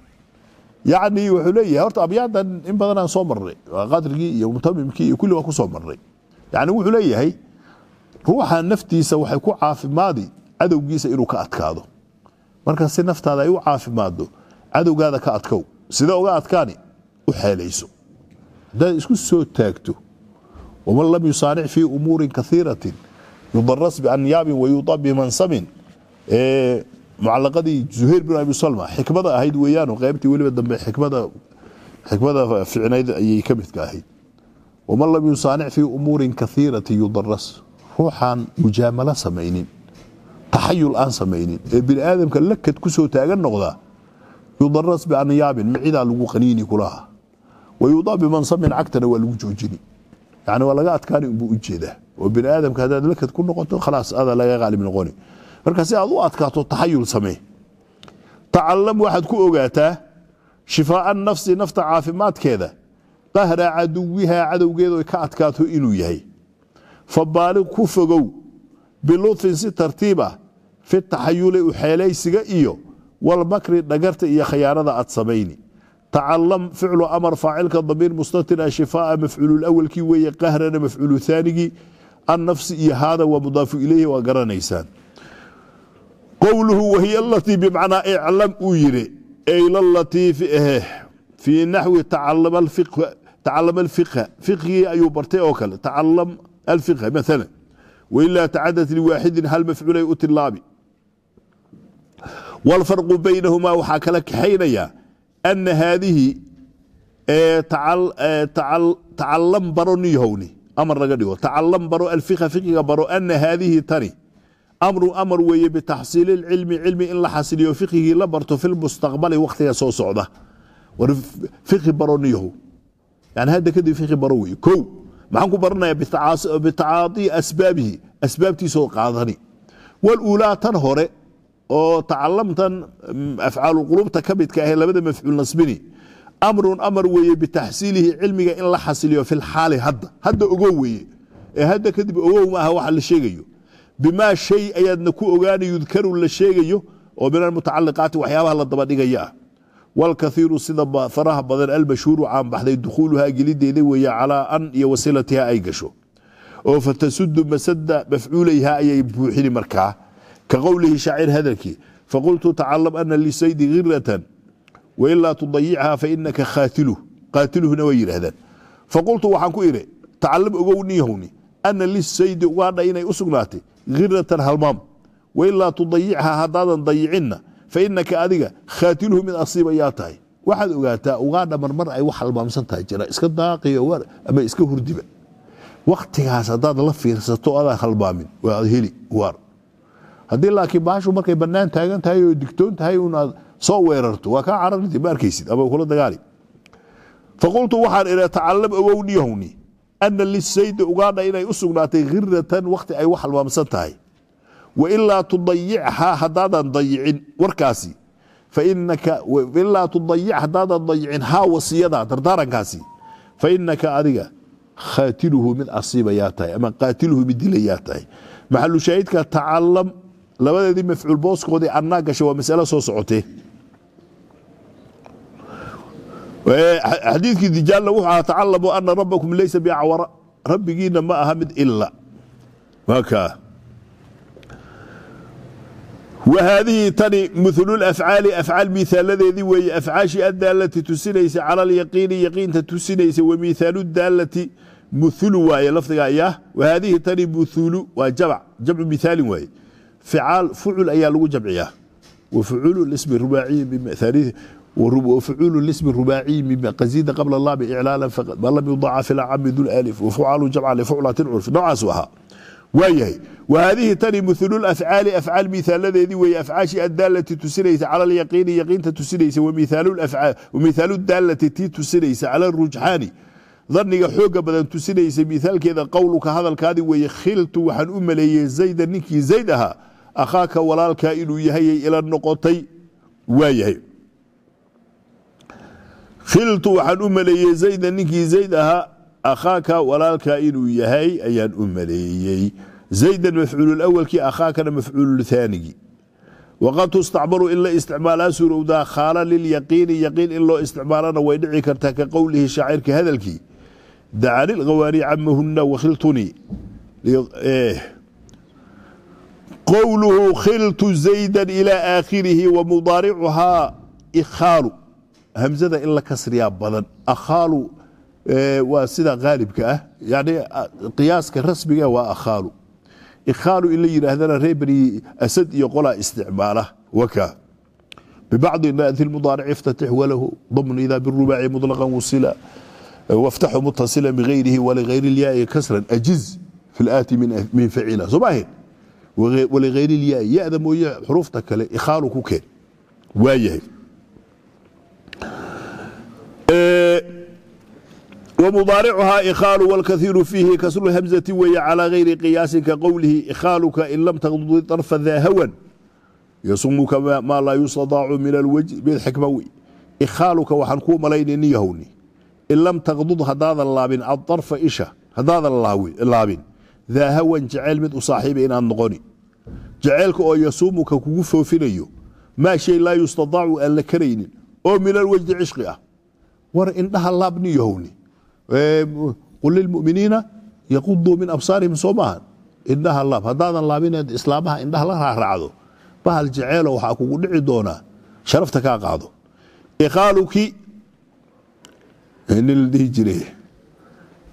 yacni wuxuu leeyahay horta abyaaddan in badan aan soo marnay qadrigii iyo mutamimkii iyo kulli waan ku soo marnay yacni wuxuu leeyahay ruuxa naftiisa waxay ku caafimaadi cadowgiisa inuu ka adkaado marka si naftaada ay u caafimaaddo cadowgaada ka adkow sida uga adkaani u xeelayso haddaad isku soo taagto waman lam yusaanic fii umuurin kaiiratin yudaras bianyaabin wayuda bimansabin ee mucalaqadii zuhayr bin abi salma xikmada ahayd weeyaano qaybtii weliba dambe xikmada xikmada ficnayd ayay ka midka ahayd waman lam yusaanic fii umuurin kaiirati yudaras ruuxaan mujaamalo samaynin taxayul aan samaynin ee bini aadamka lakad ku taagan noqda yudaras bianyaabin macidaa lagu qaniini kulaha wayuda bimansabin cagtana waa lagu joojini yani waa laga adkaani unbuu u jeedaa oo bini aadamka haddaad lakad ku noqoto khalaas adaa laga qaalib noqoni marka si aad u adkaato taxayul samee tacalam waxaad ku ogaataa shifaa'a nafsi nafta caafimaadkeeda qahra caduwiha cadowgeeda ka adkaato inuu yahay fa baaliq ku fogow bilutfin si tartiib ah fi taxayuli uxeelaysiga iyo walmakri dhagarta iyo khayaanada aad samayni tacallam ficlu amar faacilka damiir mustatir a shifaaa mafcuululawalkii weeye qahrana mafcuulu thaanigii annafsi iyo haada waa mudaafu ileyhi waa garanaysaan qowluhu wahiy alatii bimacnaa iclam uu yidhi eyla latiifi ahe fii naxwi tacalama alfiqha fiqhigii ayuu bartay oo kale tacalam alfiqha maala wailaa tacadat liwaaxidin hal mafcuulay u tilaabi walfarqu baynahumaa waxaa kala kaxaynayaa ana haadihi tacalam baro nin amar laga dhigo tacalam baro alfiqa fiqiga baro ana haadihi tani amru amar weeye bitaxsiili lcilmi cilmi in la xasiliyo fiqigii la barto filmustaqbali wakhtiga soo socda war fiqi baro nin yani hadda kadib fiqi baro weye kow maxaan ku baranaya bitacaadii asbaabihi asbaabtiisoo qaadani waluulaa tan hore oo tacalamtan mm, afcaalu quluubta ka midka ahe labada mafcuul nasbini amrun amar weeye bitaxsiilihi cilmiga in la xasiliyo fi lxaali hadda hadda ogow weeye ee hadda kadib ogow maaha waxa la sheegayo bimaa shay ayaadna ku ogaana yudkaru la sheegayo oo min almutacaliqaati waxyaabaha la dabadhigaya ah sida faraha badan almashhuuru caanbaxday dukhuuluhaa gelideeda weeya calaa an iyo wasiilatiha ay gasho oo fatasudu masada mafcuulayha ayay buuxini markaa كqowلihi شhacيr hadلkii faqultu تacalم أna لsaydi غiraة وilaa تضayicha fainaka qaatiluhuna way yidhaahdaan faqultu waxaan ku idhi tacalam ogow niyahowni ana lisaydi ugaadha inay u sugnaatay khiratan halmaam wailaa tudayichaa haddaadan dayicinna fa inaka adiga khaatiluhu mid asiiba yaa tahay waxaad ogaataa ugaadha marmar ay wax halmaamsan tahay jira iska daaqiyo ama iska hurdiba wakhtigaas haddaad la fiirsato adaa halmaamin waa heli ugaar haddii laakiin bahashu markay bannaan taagan tahay oo digtoon tahay un aad soo weerarto waa kaa cararti ma arkaysid ama kula dagaali faqultu waxaan idha tacallam awowniyahowni ana lisaydi ugaadha inay u sugnaatay khiratan wakhti ay u halmaamsan tahay wailaa tudayichaa haddaadan dayicin warkaasi failaa tudayic haddaadan dayicin haa wasiyada dardaarankaasi fa inaka adiga khaatiluhu mid asiibayaa tahay ama qaatiluhu mid dilayaa tahay maxalushaahidka tacalam labadeedii mafcuul booskoodii cadnaa gashay waa masalo soo socotee xadiidkii dijaalna wuxuu ahaa tacalamu ana rabbakum laysa bicawara rabbigiinna ma aha mid ila wakaa wa tani mulul afcaali afcaal miaaladeedii weeye afcaashii addaalati tusinaysa cala alyaqiini yaqiinta tusinaysa wa miihaalu daalati muulu waaye lafdiga ayaa wa tani muulu waa jamc jamcu miaalin waaye فعال فعل ayaa lagu jamciyaa وفعل اسم الرباعي وفعول الاسم الرباعي مما قزيد قبل اللام إعلالا فقد ما لم يضعف العم ذو الألف وفعال جمع لفعلة عرف نوعaas wahaa waayahay وهadiهi tani مثل الأفعاal أفعاaل miثaaladeedii weeye أفعاaشhi الdaalti tusinaysa calى اليقيiنi يقيinta tusinaysa ومiثaaل الdaalti tii tusinaysa calى الرujحaani daniga xooga badan tusinaysa miثaalkeeda qowlka hadalkaadi weeye khiltu waxaan u maleeyey زayda ninkii زayd ahaa akhaaka walaalkaa inuu yahayay ila noqotay waa yahay khiltu waxaan u maleeyey zayda ninkii zayd ahaa akhaaka walaalkaa inuu yahay ayaan u maleeyey zaydan mafcuululawalkii akhaakana mafcuululhaanigii waqad tustacmalu in la isticmaalaa suurowdaa khaala lilyaqiini yaqiin in loo isticmaalana way dhici kartaa ka qowlihi shaacirka hadalkii dacani lkhawaani camahunna wakhiltuni eh qowluhu khiltu zaydan ilaa aakhirihi wa mudaaricuhaa ikhaalu hamzada in la kasriyaa badan akhaalu waa sida qaalibka ah yani qiyaaska rasmiga waa akhaalu ikhaalu in la yidhaahdana ree bani asad iyo qolaa isticmaala waka bibacdi nadi mudaaric iftatix walahu damnu idaa birubaaci mulaqan wasila waftaxu mutasila bigayrihi waligayri lyaai kasran ajiz fi laati min facila soo maahayn walihayrilyaa ya-da mooye xuruufta kale ikhaalu ku keen waa yahay ومضارعها إخال والكثير فيه كسر الهمزة وهي على غير قياس كقوله إخالك إن لم تغض طرف ذا هوى يصمك ما لا يستطاع من الوجه بالحكموي إخالك وحنكو ملين يهوني إن لم تغضض هذا اللابن الطرف إشة هذا اللابن daa hawan jeceyl mid u saaxiiba inaad noqoni jaceylka oo yasuumuka kugu foofinayo maa shay laa yustadaacu aan la karaynin oo minal wejdi cishqi ah war indhaha laabniyohowni qul lilmuminiina yaquduu min absaarihim soo maahan indhaha laab haddaadan laabineed islaamaha indhaha la raaracdo bahal jaceelo waxaa kugu dhici doonaa sharafta kaa qaado iqaaluki nin la dhihi jire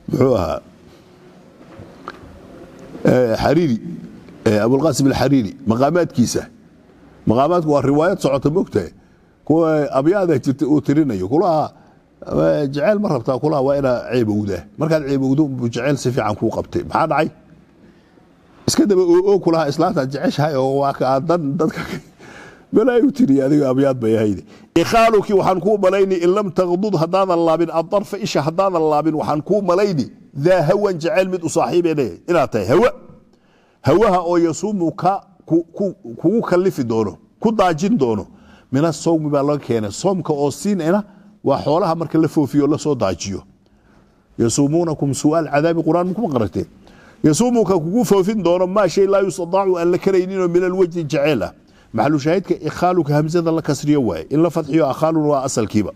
muxuu ahaa ariiri eh, abulqaasim alxariiri maqaamaadkiisa maqaamaadku waa riwaayad socota mogta kuwa abyaada jirta uu tirinayo kulaha eh, jeceyl ma rabtaa kulaha waa inaa ceebowdaa markaad ceebowdo jeceyl si fiican kuu qabtay maxaa dhacay iska daba oo oo kulaha islaantaa jeceshahay oo waa kaadan dadka بلا يتري هذه أبيات بيهيدي إخالك وحنكو مليني إن لم تغضض هدان الله بن الطرف إيش هدان الله بن وحنكو مليني ذا هو جعل مد صاحب إليه إلا تي هو هو ها أو يصوم كا كو كو كلف دونه كو داجين دونه من الصوم بالله كينا صوم كا أو سين إنا وحولها مركلفو في الله صو داجيو يصومونكم سؤال عذاب القرآن مكم قرأتين يصومك كوفو فين دونه ما شيء لا يصدعوا ألا كرينين من الوجه جعله maxalushaahidka ikhaaluka hamsada la kasriyo waaye in la fadxiyo akhaalun waa asalkiiba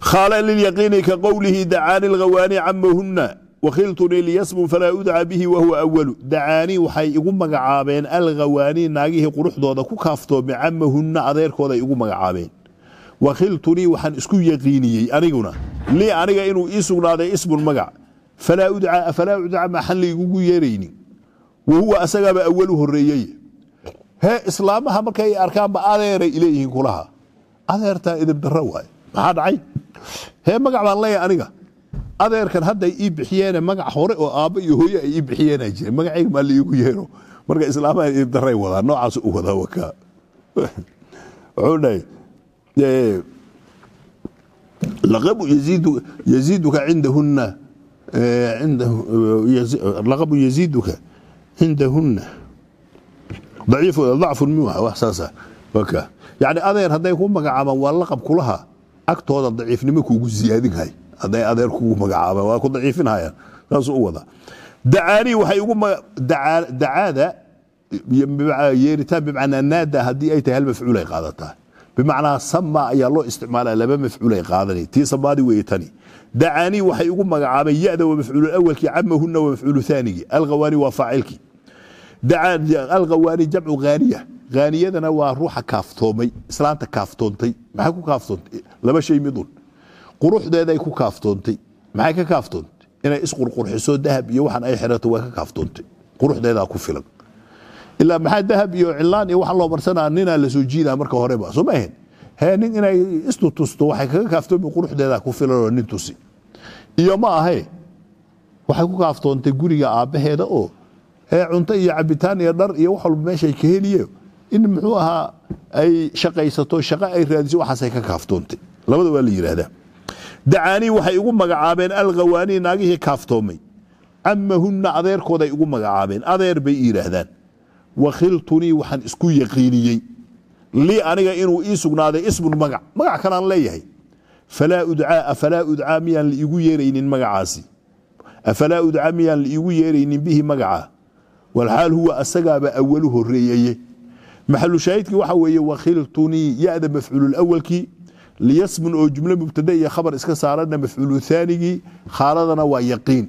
khaala lilyaqiini ka qowlihi dacaani lkhawaani camahunna wakhiltunii liyasmun falaa udca bihi wahuwa awalu dacaanii waxay igu magacaabeen alkhawaanii naagihii quruxdooda ku kaaftoomay camahunna adeerkooday igu magacaabeen wakhiltunii waxaan isku yaqiiniyey aniguna lii aniga inuu ii sugnaaday ismun magac falaa udca afalaa udca maxan liigugu yeeraynin wahuwa asagaaba awalu horreeyey hee islaamaha markay arkaanba adeeray ileeyihiin kulaha adeertaa idib daro waay maxaa dhacay hee magac baan leeyahay aniga adeerkan hadday ii bixiyeene magac hore oo aabba iyo hooye ay ii bixiyeena jira magacayga maa laiigu yeero marka islaamaha idib daray wadaa noocaas u wadaa wakaa wuxuu dhahay laqabu yaziiduka cindahunna laqabu yaziiduka cindahunna daciifooda dacfun min wax saasa ah. waka yacni adeer hadday ku magacaabaan waa laqab kulaha agtooda daciifnimo kuugu siyaadinhay hadday adeer kugu magacaabaan waa ku daciifinhayaan saasuu u wadaa dacaanii waxay ugu dacaada yeeritaan bimacnaa naada haddii ay tahay hal mafcuul ay qaadataa bimacnaa sama ayaa loo isticmaalaa laba mafcuul ay qaadanay tii samaadi weeye tani dacaanii waxay ugu magacaabeen ya-da waa mafcuululawalkii camahunna waa mafcuulu thaanigii alkhawaani waa faacilkii alkhawaani jamcu haaniya haaniyadana waa ruuxa kaaftoomay islaanta kaaftoontay maxay ku kaaftoontay laba shay midun quruxdeeday ku kaaftoontay maxay ka kaaftoontay inay isqurqurxiso dahab iyo waxaan ay xirato waa ka kaaftoontay quruxdeedaa ku filan ilaa maxaa dahab iyo cilaan iyo waxaa loo barsanaa ninaa la jiidaa marka horeba soo ahayn hee nin inay istutusto waxay kaga kaaftoomi quruxdeedaa ku filan oo nin tusi iyo ma ahe waxay ku kaaftoontay guriga aabbaheeda oo cunto iyo cabitaan iyo dhar iyo wax walba meeshay ka heliyo in muxuu ahaa ay shaqaysato shaqo ay raadiso waxaasay ka kaaftoomtay labada waa la yidhaahdaa dacaanii waxay igu magacaabeen alkhawaanii naagihii kaaftoomay camahunna adeerkooday igu magacaabeen adeer bay yidhaahdaan wakhiltunii waxaan isku yaqiiniyey lii aniga inuu ii sugnaaday ismun magac magac kanaan leeyahay falaa udcaa afalaa udcaa miyaan laiigu yeeraynin magacaasi afalaa udcaa miyaan laiigu yeeraynin bihi magacaa walaal huwa asagaaba awalu horeeyeye maxalushaahidkii waxa weeye wakhiltunii ya-da mafcuululawalkii liyasmun oo jumlo mubtada iyo khabar iska saarana mafcuulu thaanigii khaaladana waa yaqiin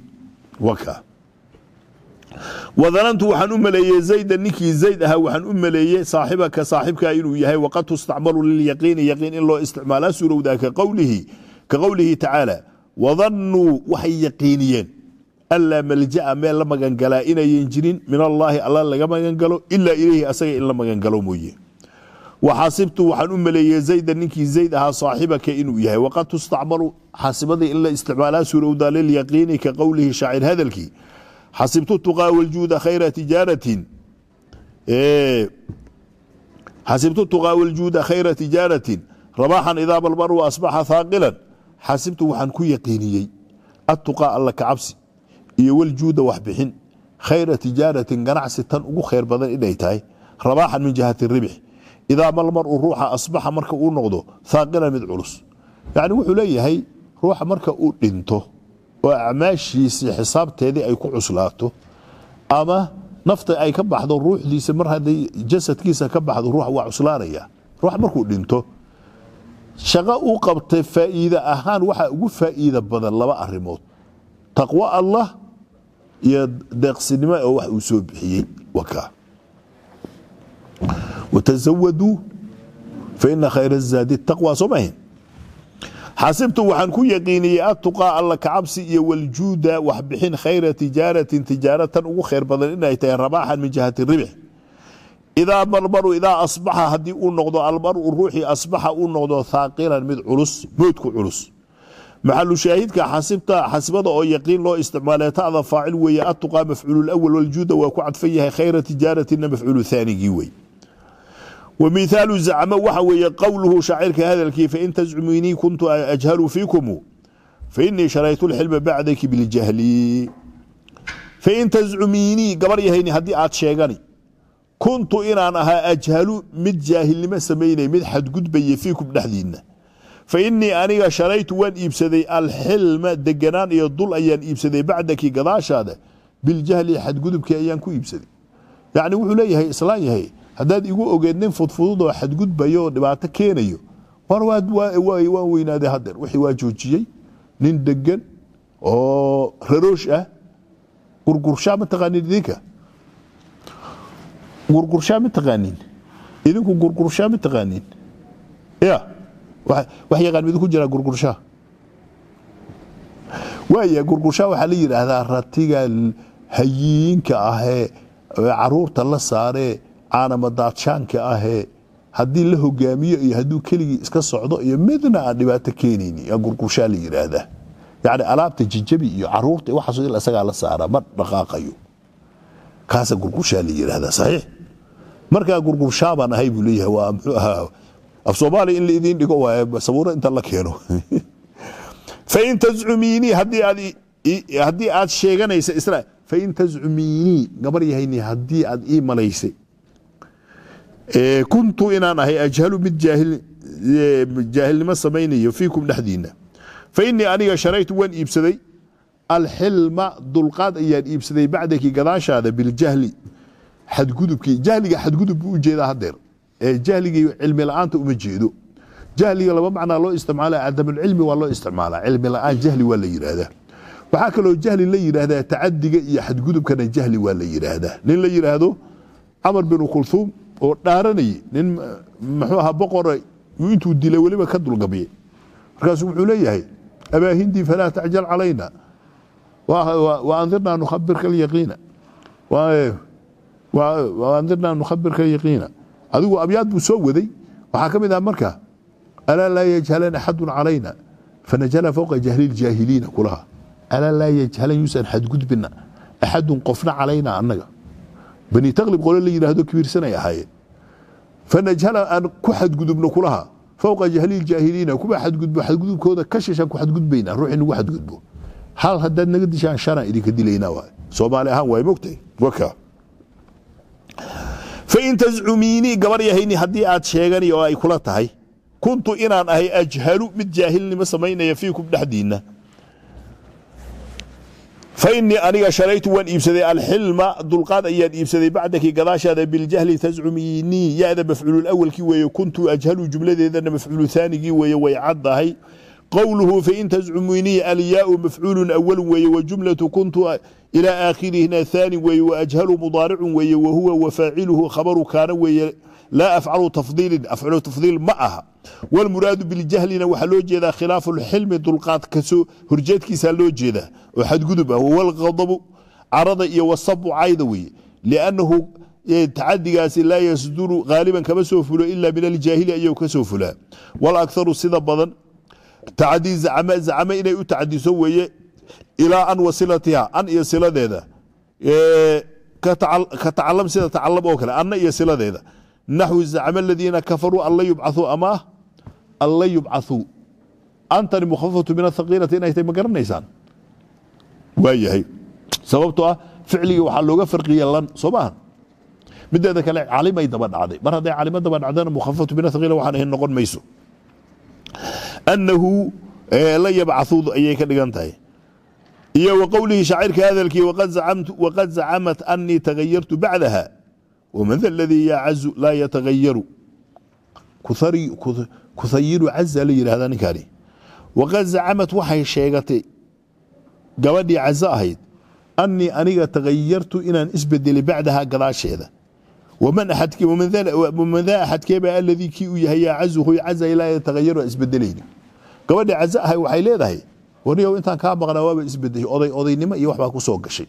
wadanantu waxaan u maleeyey zayda ninkii zayd ahaa waxaan u maleeyey saaxibaka saaxibkaa inuu yahay waqad tustacmalu lilyaqiini yaqiin in loo isticmaalaa suurowdaa ka qowlihi tacaala wadannuu waxay yaqiiniyeen anlaa malja'a meel la magangalaa inayan jirin min allaahi alla laga magangalo ilaa ileyhi asaga in la magangalo mooye waxaasibtu waxaan u maleeyey zayda ninkii zayd ahaa saaxibaka inuu yahay waqad tustacmalu xaasibadii in la isticmaalaa suurowdaa lilyaqiini ka qowlihi shaacir hadalkii xasibtu tuqaa waljuuda khayra tijaaratin xasibtu tuqaa waljuuda khayra tijaaratin rabaaxan idaa asbaxa haaqilan xasibtu waxaan ku yaqiiniyey adtuqaa alla ka cabsi iyo waljuuda waxbixin khayra tijaaratin ganacsi tan ugu khayr badan inay tahay rabaaxan min jihati ribxi idaa mal mar uu ruuxa asbaxa marka uu noqdo haaqilan mid culus yacni wuxuu leeyahay ruuxa marka uu dhinto oo acmaashiisii xisaabteedii ay ku cuslaato ama nafta ay ka baxdo ruuxdiisa mar hadday jasadkiisa ka baxdo ruux waa cuslaanaya ruux markuu dhinto shaqo uu qabtay faa'iide ahaan waxaa ugu faa'iida badan laba arrimood taqwo allah iyo deeqsinimo oo wax uu soo bixiyey watazawaduu faina khayra zaadi taqwa soo maahin xasibtu waxaan ku yaqiiniyey attuqaa alla kacabsi iyo waljuuda waxbixin khayra tijaaratin tijaaratan ugu khayr badan inay tahay rabaaxan min jihati ribix idaa marmaru idaa asbaxa haddii uu noqdo almaru ruuxii asbaxa uu noqdo haaqilan mid culus moodku culus maxalu shaahidka xasibada oo yaqiin loo isticmaalay ta'da faacil weeye atuqa mafcuul awal waljuuda waa ku cadfan yahay khayra tijaaratina mafcuulu thaanigii wey wa mithaalu zacmo waxa weeye qowluhu shaacirka hadalkii fain tazcumu inii kuntu ajhalu fiikumu fainii sharaytu lxilma bacdaki biljahli fain tazcumiinii gabar yahayni haddii aad sheegani kuntu inaan ahaa ajhalu mid jaahilnimo samaynay mid xadgudbaye fiikum dhexdiinna fa innii aniga shalaytu waan iibsaday alxilma deganaan iyo dul ayaan iibsaday bacdaki gadaashaada biljahli xadgudubkii ayaan ku iibsaday yacni wuxuu leeyahay islaan yahay haddaad igu ogeed nin fudfudud oo xadgudbayo dhibaato keenayo war waan weynaaday hadeer wixii waa joojiyey nin degan oo raroosh ah gurgurshaa ma taqaaniin idinka gurgurshaa ma taqaaniin idinku gurgurshaa ma taqaaniin ya wax midu ku jiraa gurgurshaha waaya gurgurshaha waxaa la yidhaahdaa ratiga hayiinka ahee caruurta la saaree caanamadaajaanka ahee haddii la hogaamiyo iyo hadduu keligii iska socdo iyo midna aan dhibaato keenayni gurgurshaa la yidhaahdaa yacni alaabta jijabi iyo caruurta waxaas il isagaa la saara ma dhaqaaqayo kaasa gurgurshaa la yidhaahdaa saxiix markaa gurgurshaa baan ahay buu leeyahay waa muxuu ahaa af soomaaliya in laidin dhigo waay sabuuro inta la keeno fain tazcumiinii haddii aad sheeganaysa isra fain tazcumiinii gabar yahayni haddii aad ii malaysay kuntu inaan ahay ajhalu mid jaahilnimo samaynayo fiikum dhexdiinna fa aniga sharaytu waan iibsaday alxilma dulqaad ayaan iibsaday bacdaki gadaashaada biljahli xadgudubkii jahliga xadgudub buu ujeedaa hadeer jahliga cilmi la'aanta uma jeedo jahliga laba macnaa loo isticmaala cadamulcilmi waa loo isticmaalaa cilmi la'aan jahli waa la yidhaahdaa waxaa kaloo jahli la yidhaahdaa tacadiga iyo xadgudubkana jahli waa la yidhaahdaa nin la yidhaahdo camar binu kulhuum oo dhaaranayay nin muxuu ahaa boqora intuu dilay weliba ka dulgabiyey markaasu wuxuu leeyahay abaahindii falaa tacjal calayna waandirnaa nukhabirka alyaqiina waandirnaa nukhabirka alyaqiina adigu abyaad buu soo waday waxaa ka mid ah marka alaa laa yajhalan axadun calayna fanajala fowqa jahli ljaahiliina kulaha alaa laa yajhalan yuusan xadgudbina axadun qofna calaynaa annaga bani taqlib qole la yidhaahdo kabiirsanay ahaayeen fanajhala aan ku xadgudubno kulaha fowqa jahli ljaahiliina kuwa xadgudbo xadgudubkooda ka shishaan ku xadgudbaynaa ruuxii nagu xadgudbo hal haddaad naga dishaan shalaan idinka dilaynaa waay soomaali ahaan waay mogtay wakaa fain tascumiinii gabar yahayni haddii aad sheegani oo ay kula tahay kuntu inaan ahay ajhalu mid jaahilnima samaynaya fiikum dhexdiinna fa innii aniga shalaytu waan iibsaday alxilma dulqaad ayaan iibsaday bacdakii gadaashaada biljahli tazcumiinii yada mafcuululawalkii weeye kuntu ajhalu jumladeedana mafcuulu aanigii weeye way caddahay qowluhu fain tazcumu iniy alyaau mafcuulu awalu weeye wajumlatu kuntu ilaa aakhirihina thaani weeye waajhalu mudaaricun weeye wahuwa wafaaciluhu khabaru kaana weeye laa afcalu tafdiilin afcalu tafdiil ma aha walmuraadu biljahlina waxaa loo jeedaa khilaafu lxilmi dulqaad kasoo horjeedkiisaa loo jeedaa oo xadgudub ah walqadabu carada iyo wasabu cayda weeye liannahu tacadigaasi laa yasduru qaaliban kama soo fulo ilaa min aljaahili ayuu kasoo fulaa walakharu sida badan tacadii zacame inay u tacadiso weeye ilaa an wasilatiha an iyo siladeeda ka tacalam sida tacalam oo kale anna iyo siladeeda naxwi zacme aladiina kafaruu anla yubcauu ama anla yubcauu antani mukhafafatu min athaqiilati inay tay ma garanaysaan waayahay sababtoo ah ficligii waxaa looga farqiye lan soo maaha mideeda kale calimay daba dhacday mar hadday calimo daba dhacdana mukhafafatu min athaqiila waxaan ahayn noqon mayso annahu la yabcauu ayay ka dhigan tahay iyo wa qowlihii shaacirka hadalkii waqad zacamat anii tagayartu bacdaha waman aladii yacazu laa yatagayaru kuhayiru caza la yihahda ninkaani waqad zacamad waxay sheegatay gabadhii cazo ahayd anii aniga tagayartu inaan isbedelay bacdaha gadaasheeda man daa axadkeebaa aladii kii uu yahay yacazuhu caza ilaa yataghayaru isbedelayni gabadha caza ahay waxay leedahay wariyow intaan kaa maqnaa waaba isbedeshay oday odaynimo iyo waxbaa ku soo gashay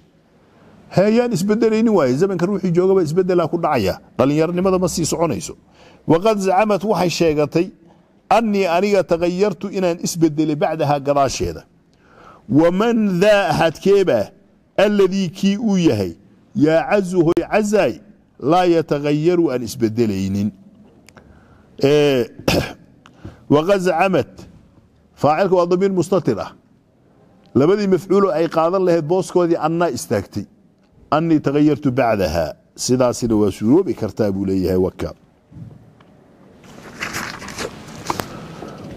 hayaan isbedelaynin waaye zamanka ruuxii joogaba isbedelaa ku dhacaya dhallinyaronimada ma sii soconayso waqad zacamad waxay sheegatay annii aniga tagayartu inaan isbedelay bacdahaa gadaasheeda waman daa axadkeebaa aladii kii uu yahay yaacazuhu cazaay laa yatagayaru aan isbedelaynin waqazcamat faacilka waa damiir mustatir ah labadii mafcuulo ay qaadan lahayd booskoodii annaa istaagtay annii tagayartu bacdaha sidaasina waa suuroobi kartaa buu leeyahay waka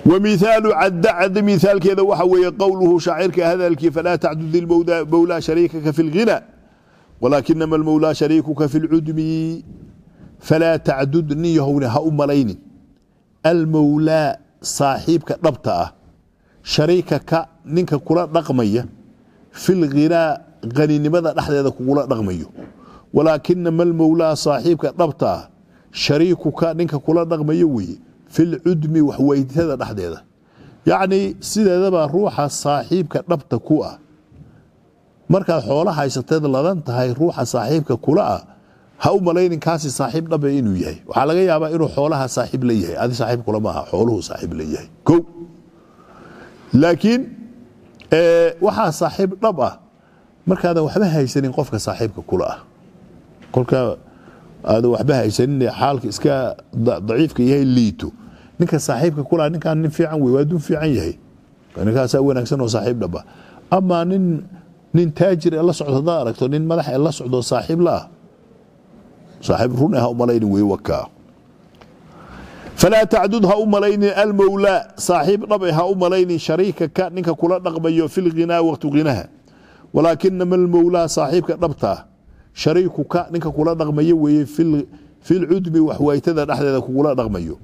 wmihaalu cadda cadda mihaalkeeda waxa weeye qowluhu shaacirka hadalkii falaa tacdud ilmowlaa shariikaka fi اlghina walaakinama almowlaa shariikuka fi lcudmi falaa tacdud nin yahowne ha u malaynin almowlaa saaxiibka dhabta ah shariika ka ninka kula dhaqmaya fi ghinaa qaninimada dhexdeeda kugula dhaqmayo walaakinama almowlaa saaxiibka dhabta ah shariikuka ninka kula dhaqmayo weeye lcudmi waxweyditada dhexdeeda yacnii sideedaba ruuxa saaxiibka dhabta ku ah markaad xoolo haysateed ladan tahay ruuxa saaxiibka kula ah ha u malaynin kaasi saaxiib dhabe inuu yahay waxaa laga yaabaa inuu xoolaha saaxiib la yahay adi saaxiib kula maaha xooluhu saaxiib la yahay ko laakiin waxaa saaxiib dhab ah markaadan waxba haysanin qofka saaxiibka kula ah kolka aada waxba haysanin xaalka iska daciifka yahay liito ninka saaxiibka kula ah, ninkaan nin fiican wey waa dun fiican yahay ninkaasaa wanaagsan oo saaxiib dhaba ah. amaa nin nin taajir ee la socdo haddaa aragto nin madax ee la socdo saaxiib la ah saaxiib run ha u malaynin wey wakaa falaa tacdud ha u malaynin almowlaa saaxiib dhabe ha u malaynin shariika ka ninka kula dhaqmayo fi lghinaa waqtu hinaha walaakinama almowlaa saaxiibka dhabtaa shariiku ka ninka kula dhaqmayo weeye fi lcudbi waxwaytada dhexdeeda kugula dhaqmayo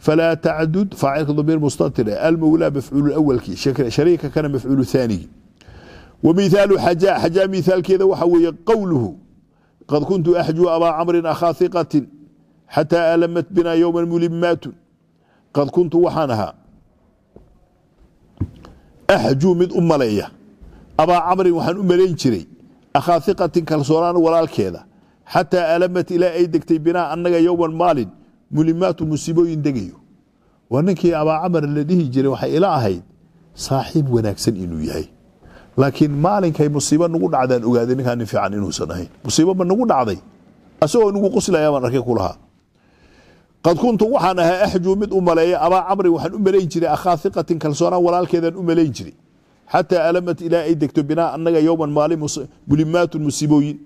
falaa tacdud faacilka damiir mustatir almowlaa mafcuulu awalkii shariika kana mafcuulu haanigi wmihaalu xajaa xajaa miaalkeeda waxa weeye qowluhu qad kuntu axjuu abaa camrin akhaa iqatin xataa alamat binaa yowma mulimmaatun qad kuntu waxaan ahaa axjuu mid u maleeya abaa camrin waxaan u malayn jiray akhaa iqatin kalsoonaan walaalkeeda xataa alamat ilaa ay degtay binaa annaga yowman maalin mulimaatu musiibooyin degayo waa ninkii abaa camar la dhihi jiray waxay ila ahayd saaxiib wanaagsan inuu yahay laakiin maalinkay musiibo nagu dhacdaan ogaaday ninkaa nin fiican inuusan ahayn musiiboba nagu dhacday asagoo nagu qusilayaabaan arkay kulahaa qad kuntu waxaan ahaa axjuu mid u maleeya abaa camri waxaan u malayn jiray akhaa hiqatin kalsoonaan walaalkeedaan u malayn jiray xataa alamat ilaa ay degto binaa anaga yowman maalin mulimaatun musiibooyin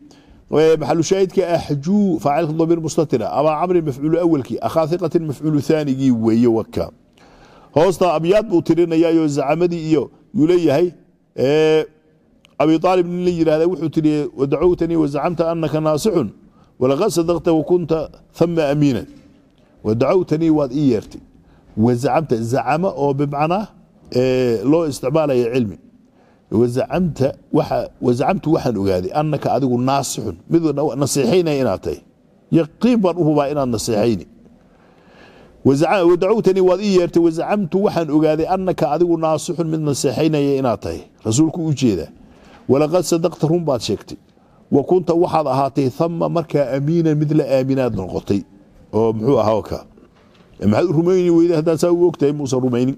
maxalushaahidka axjuu faacilka damiir mustatira abaa camrin mafcuulu awelkii akhaa hiqatin mafcuulu thaanigii weeye waka hoosta abyaad buu tirinayaayo zacamadii iyo yuu leeyahay abi aalib nin la yihahda wuxuu tiri wadacowtanii wazacamta anaka naasixun walaqad sadaqta wakunta hama amiina wadacowtanii waad ii yeertay wazacamta zacama oo bimacnaa loo isticmaalaya cilmi wazacamta waxaan ogaaday anaka adigu naasixun mid nasiixaynaya inaad tahay yaqiin baan u hubaa inaad nasiixayni wadacowtani waad ii yeertay wazacamtu waxaan ogaaday annaka adigu naasixun mid naseexaynaya inaad tahay rasuulku u jeedaa walaqad sadaqta run baad sheegtay wa kunta waxaad ahaatay thama markaa amiinan mid la aaminaad noqotay oo muxuu ahaa ka e maxaad u rumayni weyda haddaad saa u ogtahay muusan rumaynin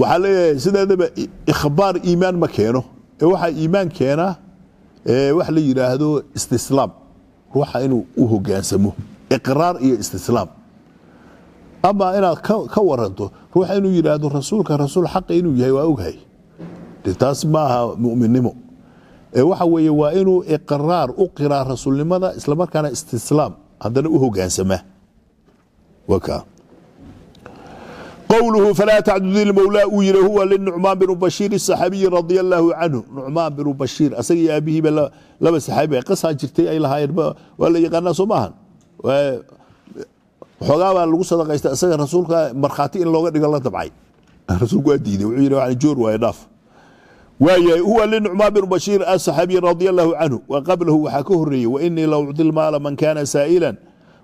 waxaa leeyahay sideedaba ikhbaar iimaan ma keeno ee waxaa iimaan keenaa e wax la yidhaahdo istislaam ruuxa inuu u hogaansamo iqraar iyo istislaam amaa inaad ka waranto ruuxa inuu yidhaahdo rasuulka rasuul xaqa inuu yahay waa oghay taas maaha muminnimo ee waxa weeye waa inuu iqraar u qiraa rasuulnimada islamarkaana istislaam haddana u hogaansamaa qowluhu falaa tacdudi lmowlaa uu yiri huwa linucmaan binu bashiir saxaabiyi radia allaahu canhu nucmaan binu bashiir asaga iyo aabihiiba laba saxaabiba qisaa jirtay ay lahaayeen waa la yaqaanaa soo maahan xoogaabaa lagu sadaqaysta isaga rasuulka markhaati in looga dhigo la dabcay rasuulku waa diiday wuxuu yidhi waxaan joor waaye dhaaf waayahay huwa linucmaan bin bashiir asaxaabiyi radia allahu canhu wa qablahu waxaa ka horeeyey wainii la ucdi lmaala man kana saa'ila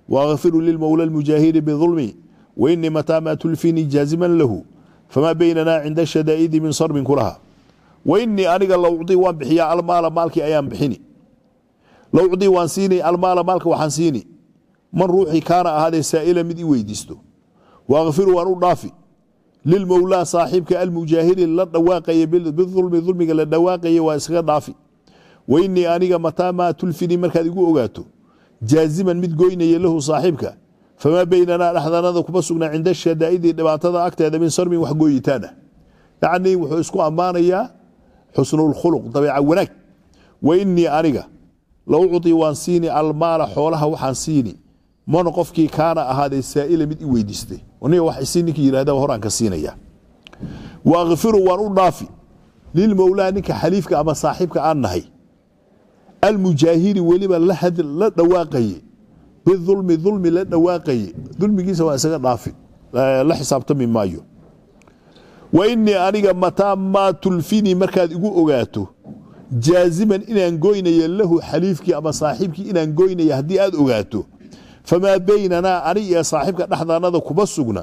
waakfiru lilmowla almujaahidi bidulmi wainii mataa maa tulfini jaaziman lahu famaa baynanaa cinda shadaa'idi min sarbin kulaha wainii aniga la ucdi waan bixiyaa almaala maalkii ayaan bixini la ucdi waan siini almaala maalka waxaan siini man ruuxii kaana ahaadee saa'ila mid i weydiisto waakfir waan u dhaafi lilmowlaa saaxiibka almujaahiri la dhawaaqaya biulmi dulmiga la dhawaaqaya waa iskaga dhaafi wa inii aniga mataa maa tulfini markaad igu ogaato jaaziman mid goynaya lahu saaxiibka famaa beynanaa dhexdanada kuma sugnaa cinda shadaa'idi dhibaatada agteeda min sarmin wax gooyitaana yacnii wuxuu isku ammaanayaa xusnulkhuluq dabeeca wanaag wa inii aniga la ucطi waan siini almaala xoolaha waxaan siini mana qofkii kaana ahaaday saaila mid i weydiistay niga wax isi ninkii yihahda horaan ka siinaya waakfiru waan u dhaafi lilmowlaa ninka xaliifka ama saaxiibka aan nahay almujaahiri weliba la dhawaaqaye bidulmi dulmi la dhawaaqaye dulmigiisa waa isaga dhaafi la xisaabtami maayo wa inii aniga mataa maa tulfinii markaad igu ogaato jaaziman inaan goynaya lahu xaliifkii ama saaxiibkii inaan goynaya haddii aad ogaato famaa baynanaa ani iyo saaxiibka dhexdanada kuma sugna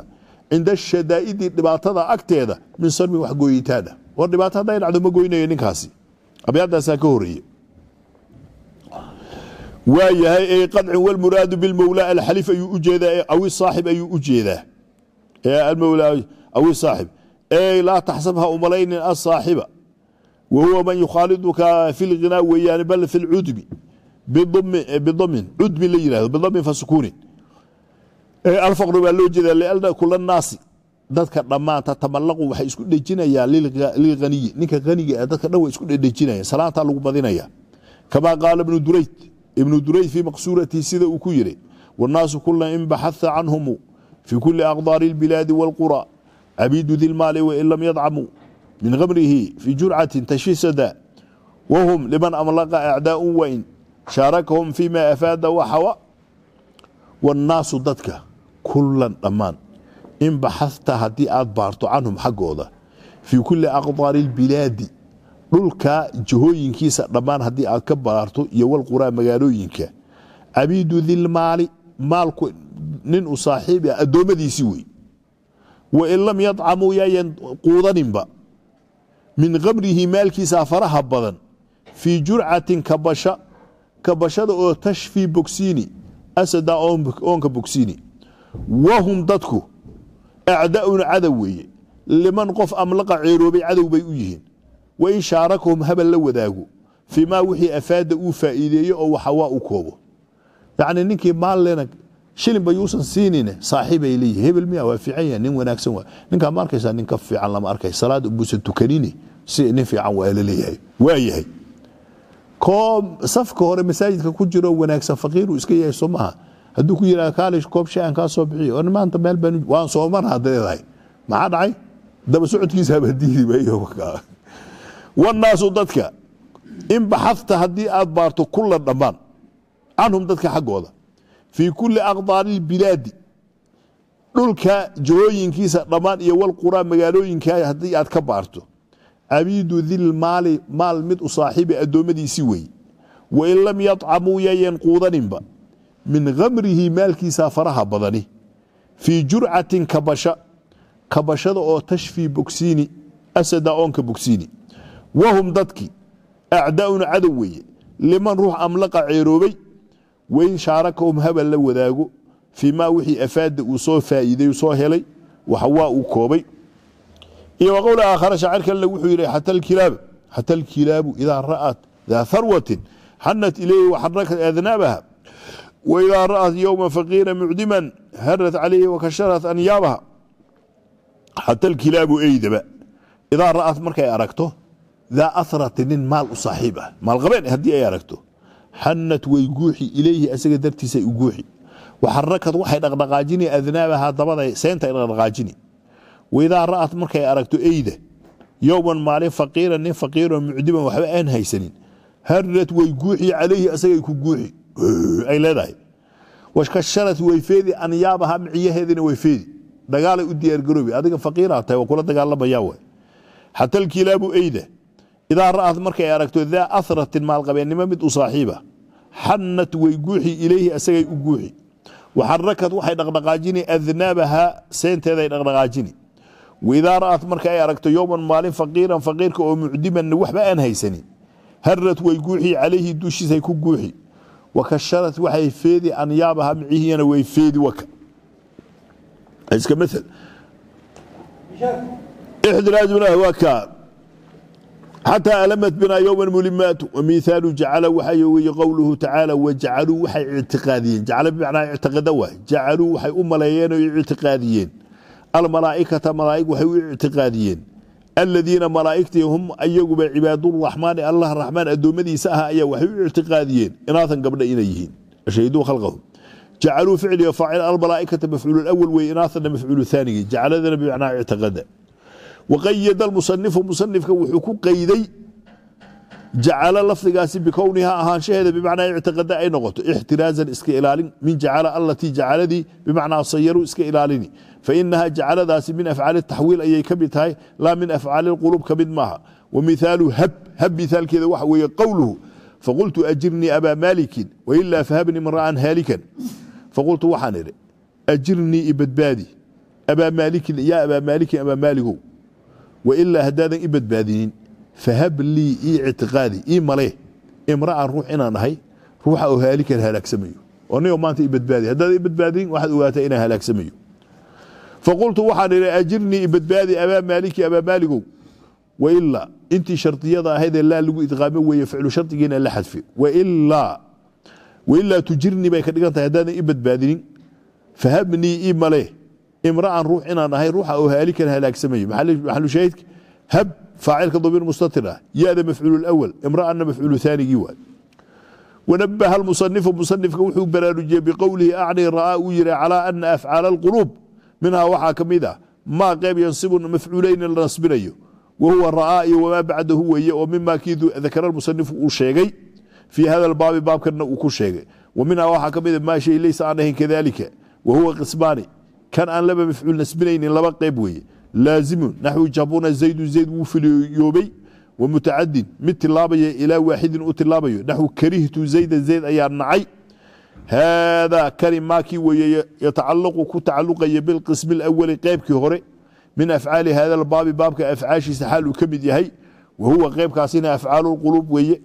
cinda shadaa'idi dhibaatada agteeda min sarmin waxgooyitaana war dhibaato hadday dhacdo ma goynayo ninkaasi abyaadaasaa ka horeeye waa yahay qadcin walmuraadu bilmowlaa alxaliif ayuu ujeedaa awi saaxib ayuu u jeedaa almowlaa awi saaxib ey laa taxsab umalaynin asaaxiba wa man yukhaaliduka fi lghinaa weeyaani bal fi lcudbi bidamin cudbi la yirahdo bidamin fasukuunin alfaqr waa loo jeeda lianna kula naasi dadka dhammaanta tamallaqu waxay isku dhejinayaa lilkhaniyi ninka haniga e dadka dhan way isku dhejinaya salaantaa lagu badinaya kamaa qaala ibnu durayd ibnu durayd fii maqsuuratii sida uu ku yiri wannaasu kula in baxatha canhumu fii kuli aqdaari اlbilaadi wاlqura abiidu dilmaali wain lam yadcamuu min kamrihi fii jurcatin tashisada wahum liman amlaqa acdaau wayn shaarakahum fiima afaada waxawa wannaasu dadka kullan dhammaan in baxata haddii aad baarto canhum xaggooda fii kulli aqdaari ilbilaadi dhulka jahooyinkiisa dhammaan haddii aad ka baarto iyo walquraa magaalooyinka abiidu dilmaali maalku nin u saaxiibi ah addoommadiisii wey wain lam yadcamuu yaayan quudaninba min kamrihi maalkiisa faraha badan fii jurcatin kabasha kabashada oo tashfii bogsiini asada oonka bogsiini wahum dadku acdaun cadow weeye liman qof amlaqa ceeroobay cadow bay u yihiin wain shaarakhum habal la wadaago fiimaa wixii afaada uu faa'iideeye oo waxawaa u koobo yacnii ninkii maallena shilinba yuusan siinine saaxiibay leeyihi hebel miya waa fiican yaha nin wanaagsan waa ninkaa ma arkaysaa nin ka fiican lama arkay salaad unbuusan tukanini si nin fiican waa la leeyahay waa yahay koob safka hore masaajidka ku jiro wanaagsan faqiiru iska yahay soo maaha hadduu ku yihahdo kaalig koob shay aan kaa soo bixiyo on maanta meel baan waan soomana hadda leedahay maxaa dhacay daba socodkiisa baa diidi ba dadka in baxadta haddii aad baarto kula dhammaan canhum dadka xaggooda fii kulli aqdaari bilaadi dhulka jahooyinkiisa dhammaan iyo walquraa magaalooyinka haddii aad ka baarto abiidu maali maal mid u saaxiiba addoommadiisii weeye wain lam yadcamuu yayeen quudaninba min khamrihi maalkiisaa faraha badani fii jurcatin kabasha kabashada oo tashfii bogsiini asada oonka bogsiini wahum dadkii acdaa'un cadow weeye liman ruux amlaqa ceeroobay wain shaarakahum habal la wadaago fii maa wixii afaada uu soo faa'iiday soo helay waxawaa uu koobay iyo wqowla aakhara shaacir kalena wuxuu yidhi xata alkilaabu xata alkilaabu idaa ra'at daa harwatin xanat ilayhi waxarakat adnaabaha waidaa ra'at yowma faqiira mucdiman harat calayhi wakasharat anyaabaha xata alkilaabu eydaba idaa ra'at markay aragto daa asrati nin maal u saaxiib ah maalqabeen haddii ay aragto xanat way guuxi ilayhi asaga dartiisa u guuxi waxarakad waxay dhaqdhaqaajini adnaabaha dabada seynta ay dhaqdhaqaajini waidaa ra'at markay aragto eyda yowman maalin faqiiran nin faqiiro mucdiban waxba aan haysanin harrat way guuxi calayhi asagay ku guuxi ay leedahay washkasharat way feedi anyaabaha miciyaheedina way feedi dagaalay u diyaargaroobi adiga faqiiraa tahay waa kula dagaalamayaa we xata alkilaabu eyda idaa ra'at markay aragto daa ahratin maalqabeennimo mid u saaxiiba xannat way guuxi ilayhi asagay u guuxi waxarakad waxay dhaqdhaqaajini adnaabaha seenteeday dhaqdhaqaajini waidaa ra'at marka ay aragto yowman maalin faqiiran faqiirka oo mucdiman waxba aan haysanin harrat way guuxi calayhi dushiisay ku guuxi wakasharat waxay feedi anyaabaha micihiyana way feedi waka iska maal ixdiraajuna xataa alamat binaa yowman mulimaatu wamiithaalu jacala waxaa weeye qowluhu tacaala wajacaluu waxay ictiqaadiyeen jacala bimacnaa ictiqada waay jacaluu waxay u maleeyeen oo ictiqaadiyeen almalaa'ikata malaa'ig waxay u ictiqaadiyeen aladiina malaa'igtii hum ayaguba cibaaduraxmaani allah raxmaan addoommadiisa ah ayaa waxay u ictiqaadiyeen inaatan gabdha inay yihiin shahiduu khalqahum jacaluu ficliga faacil almalaa'ikata mafcuululawal weye inaatana mafcuulu thaanigii jacaladana bimacnaa ictiqada waqayada almusanifu musanifka wuxuu ku qayday jacala lafdigaasi bikowni ha ahaanshaheeda bimacnaa ictiqada ay noqoto ixtiraazan iska ilaalin min jacala allatii jacaladii bimacnaa sayaru iska ilaalini fainaha jacaladaasi min afcaali taxwiil ayay ka mid tahay laa min afcaali qulub ka mid maaha wa hab hab miaalkeeda waxa weeye qowluhu faqultu ajirnii abaa maalikin wailaa fahabnii imra'an haalikan faqultu waxaan idhi ajirnii ibadbaadi abaa maalikin yaa abaa maalikin abaa maaligow wailaa haddaadan i badbaadinin fahab lii ii ictiqaadi ii malee imra'an ruux inaan ahay ruuxa oo haalikan halaagsamayo oo nigo maanta i badbaadi haddaadan i badbaadinin waxaad ogaataa inaan halaagsamayo faqultu waxaan idhi ajirnii ibadbaadi abaa maaliki abaa maaligow wailaa intii shardiyada ahaydee laa lagu idqaamo weeye ficlu shardigiina la xadfe wailaa tujirnii bay ka dhigan tahay haddaadan i badbaadinin fahabnii i male imra'an ruux inaan ahay ruuxa oo haalikan halaagsamayo maxalushaahidka hab faacilka domin mustatir ah yaada mafcuul awal imra'anna mafcuulu aanigii waay wanabaha musanifu musanifka wuxuu baraarujiyey biqowlihi acni ra'aa uu yihi calaa ana afcaala alquluub minhaa waxaa ka mid ah maa qeyb yansibu mafcuulayni la nasbinayo wa huwa ra'aa iyo wamaa bacdahu weeye oo mimaa kii dakara musanifu uu sheegay fii hada baabi baabkanna uu ku sheegay wa waxaa ka mid a maa shay laysa aan ahayn kadalika wa qismaani kan aan laba mafcuul nasbinaynin laba qayb weeye laazimun naxwi jabuna zaydu zayd wuu filiyoobay wa mutacadin mid tilaabaya ilaa waaxidin u tilaabayo naxwi karihtu zayda zayd ayaa nacay haadaa kani maakii weeye yatacalaqu ku tacaluqaya bilqismi اlawali qaybkii hore min afcaali hada baabi baabka afcaashiisa xaal ka mid yahay wahuwa qaybkaasina afcaalu qulub weeye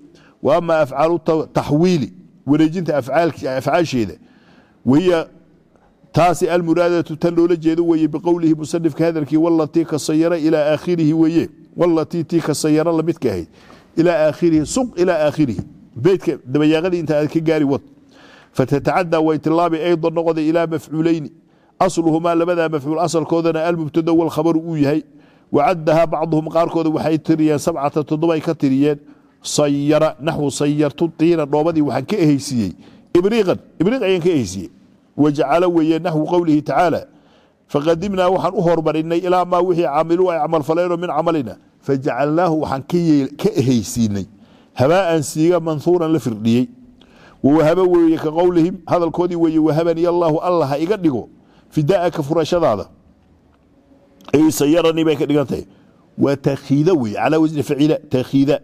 wa afcaalu taxwiili wareejinta afcaasheeda wahiya taasi almuraadatu tan loola jeedo weeye biqowlihi musanifka hadalkii walatii ka ilaa aakhirihi weeye walatii tii ka lamidka ahayd ilaa aakhirihi suq ilaa aakhirihi beydka dabayaaqadii inta aad ka gaari wad فتتcdى waytilaabi ayضa noqoda ilىa mafcuulayni asluhumaa labadaa mafcuul asalkoodana almubtada wاlkhabaru uu yahay wacadahaa bacduhum qaarkooda waxay tiriyeen sabcata toddobaay ka tiriyeen sayara naxwu sayartu tiina dhoobadii waxaan ka ehaysiiyey ibriiqan ibriiq ayaan ka ehaysiiyey wajacala weeye naxwu qowlihi tacaala faqadimnaa waxaan u hormarinay ilaa maa wixii camiluu ay camalfaleenoo min camalina fajacalnaahu waxaan ka ehaysiinay habaaan siiga manhuuran la firdhiyey wahaba weeye ka qowlihim hadalkoodii weeye wahabani allaahu alla iga dhigo fidaaka furashadaada sayarani bay ka dhigantahay waa takiida wey calaa wasni faciila takiida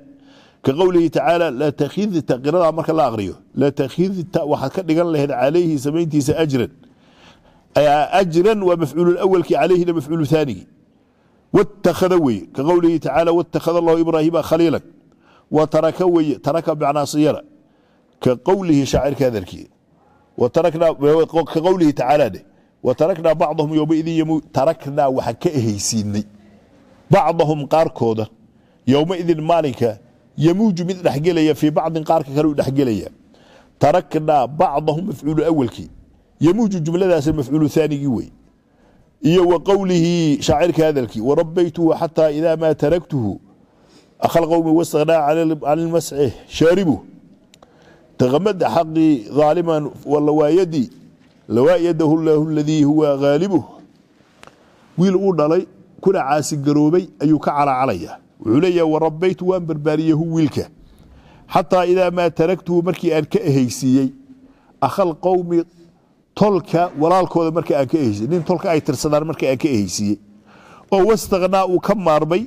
ka qowlihi tacaala la takhidta qiradaa marka la aqriyo la takhidta waxaad ka dhigan laheed calayhi samayntiisa ajran ajran waa mafcuul awalki calayhina mafcuul thaanigi watakhada weye ka qowlihi tacaala watakhada allahu ibraahima khaliila wa taraka weye taraka bmacnaa siyara ka qowlihi shaacirka hadalkii ka qowlihi tacaala dheh wataraknaa bacdahum yowmaidin ymu taraknaa waxaa ka ehaysiinay bacdahum qaarkooda yowmaidin maalinka yamuuju mid dhexgelaya fii bacdin qaarka kale u dhexgelaya taraknaa bacdahum mafcuulu awelkii yamuuju jumladaas mafcuulu aanigii wey iyo wa qowlihi shaacirka hadalkii warabaytuhu xataa idaa maa taraktuhu akhalqowmi wastanaa can ilmascih shaaribu taqamada xaqii aaliman walawaayadii lawaayadahu laahu ladii huwa haalibuh wiil uu dhalay kuna caasigaroobay ayuu ka calacalaya wuxuu leeyaha warabaytu waan barbaariyahu wiilka xataa idaa maa taragtuhu markii aan ka ehaysiiyey akhal qowmi tolka walaalkooda marka aan ka ehaysiiyey nin tolka ay tirsadaan marka aan ka ehaysiiyey oo wastakhnaa uu ka maarmay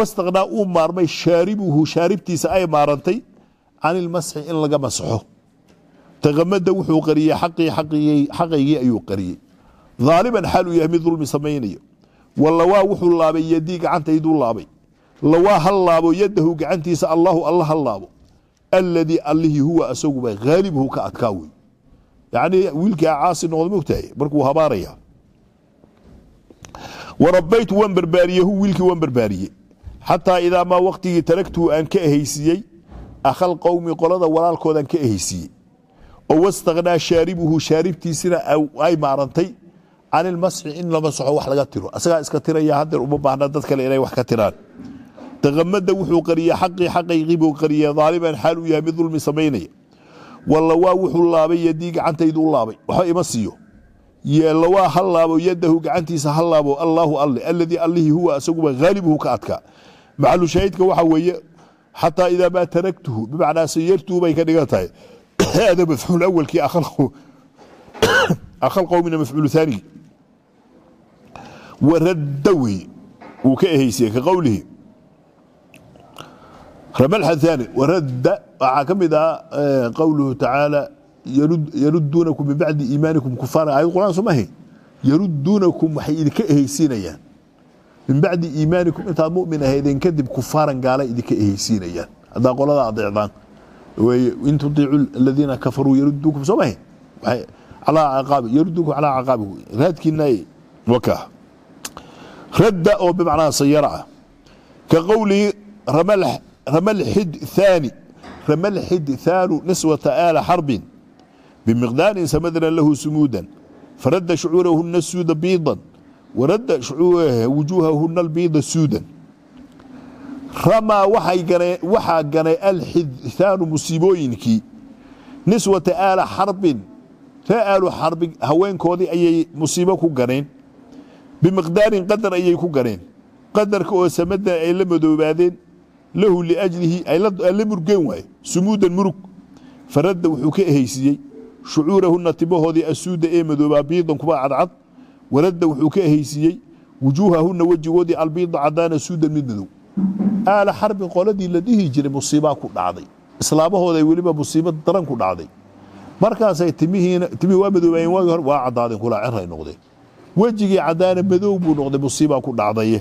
wastakhnaa uu maarmay shaaribuhu shaaribtiisa ay maarantay can ilmasxi in laga masxo taqamada wuxuu qariyey xaqaygii ayuu qariyey daaliman xaal uu yahay mid dulmi samaynayo walawaa wuxuu laabay yadii gacantayduu laabay lawaa ha laabo yadahu gacantiisa allaahu alla ha laabo alladii allihii huwa asaguba haalibhu ka adkaa wey yacnii wiilkaa caasi noqda mogtahay markuu habaaraya warabaytu waan barbaariyehu wiilkii waan barbaariyey xataa idaa maa waktigii taragtuu aan ka ahaysiiyey akhal qowmi qolada walaalkoodan ka ehaysiiyey oo wastakhnaa shaaribuhu shaaribtiisina ay maarantay can ilmasxi in la masaxo wax laga tiro asagaa iska tiraya hadeer uma baahna dad kale inay wax ka tiraan taqamada wuxuu qariyey xaqii xaqayqiibuu qariyey daaliman xaal uu yahay mid dulmi samaynaya wallawaa wuxuu laabay yadii gacantaydu u laabay waxba ima siiyo lawaa ha laabo yadahu gacantiisa ha laabo allaahu alle aladii allihii huwa asaguba haalibuhu ka adkaa maxalushaahidka waxa weeye xataa idaa maa taragtuhu bimacnaa sayartuhu bay ka dhigan tahay ada mafcuul awalkii akhal qowmina mafcuul aanigi waradda wey wuu ka eheysiye ka qowlihi ramalxaani waradda waxaa ka mid ah e, qowluhu tacaala yaruduunakum min bacdi iimaanikum kufaara aayad quraan soo maahay yaruduunakum waxay idinka eheysiinayaan min bacdi iimaanikum intaad mumin ahaydeen kadib kufaaran gaala idinka ehaysiinayaan hadaa qolada adeecdaan in tuiicu aladiina kafaruu yaruduukum soo maha yaruduukum calaa caqaabikum raadkiina waka radda oo bimacnaha sayara ah ka qowlihi ramalxid thaani ramalxid thaanu niswata aala xarbin bimiqdaarin samadna lahu sumuudan faradda shucuurahu nasuuda biidan warada wujuuhahuna albiida suudan ramaa waxaa ganay alxidhaanu musiibooyinkii niswata aala xarbin ree aalu xarbi haweenkoodii ayay musiibo ku ganeen bimiqdaarin qadar ayay ku ganeen qadarka oo samadan ay la madoobaadeen lahu liajlihi la murgeen waaye sumuudan murug faradda wuxuu ka ehaysiiyey shucuurahuna timahoodii asuuda ee madoobaa biidan kuba cadcad waradda wuxuu ka ehaysiiyey wujuuhahunna wejigoodii albiida caddaana suudan mid madow aala xarbin qoladii la dhihi jiray musiibaa ku dhacday islaamahooday weliba musiibad daran ku dhacday markaasay timihii waa madoobaayeen waagii hore waa caddaadeen kulaa cirray noqdeen wejigii caddaana madow buu noqday musiibaa ku dhacdaye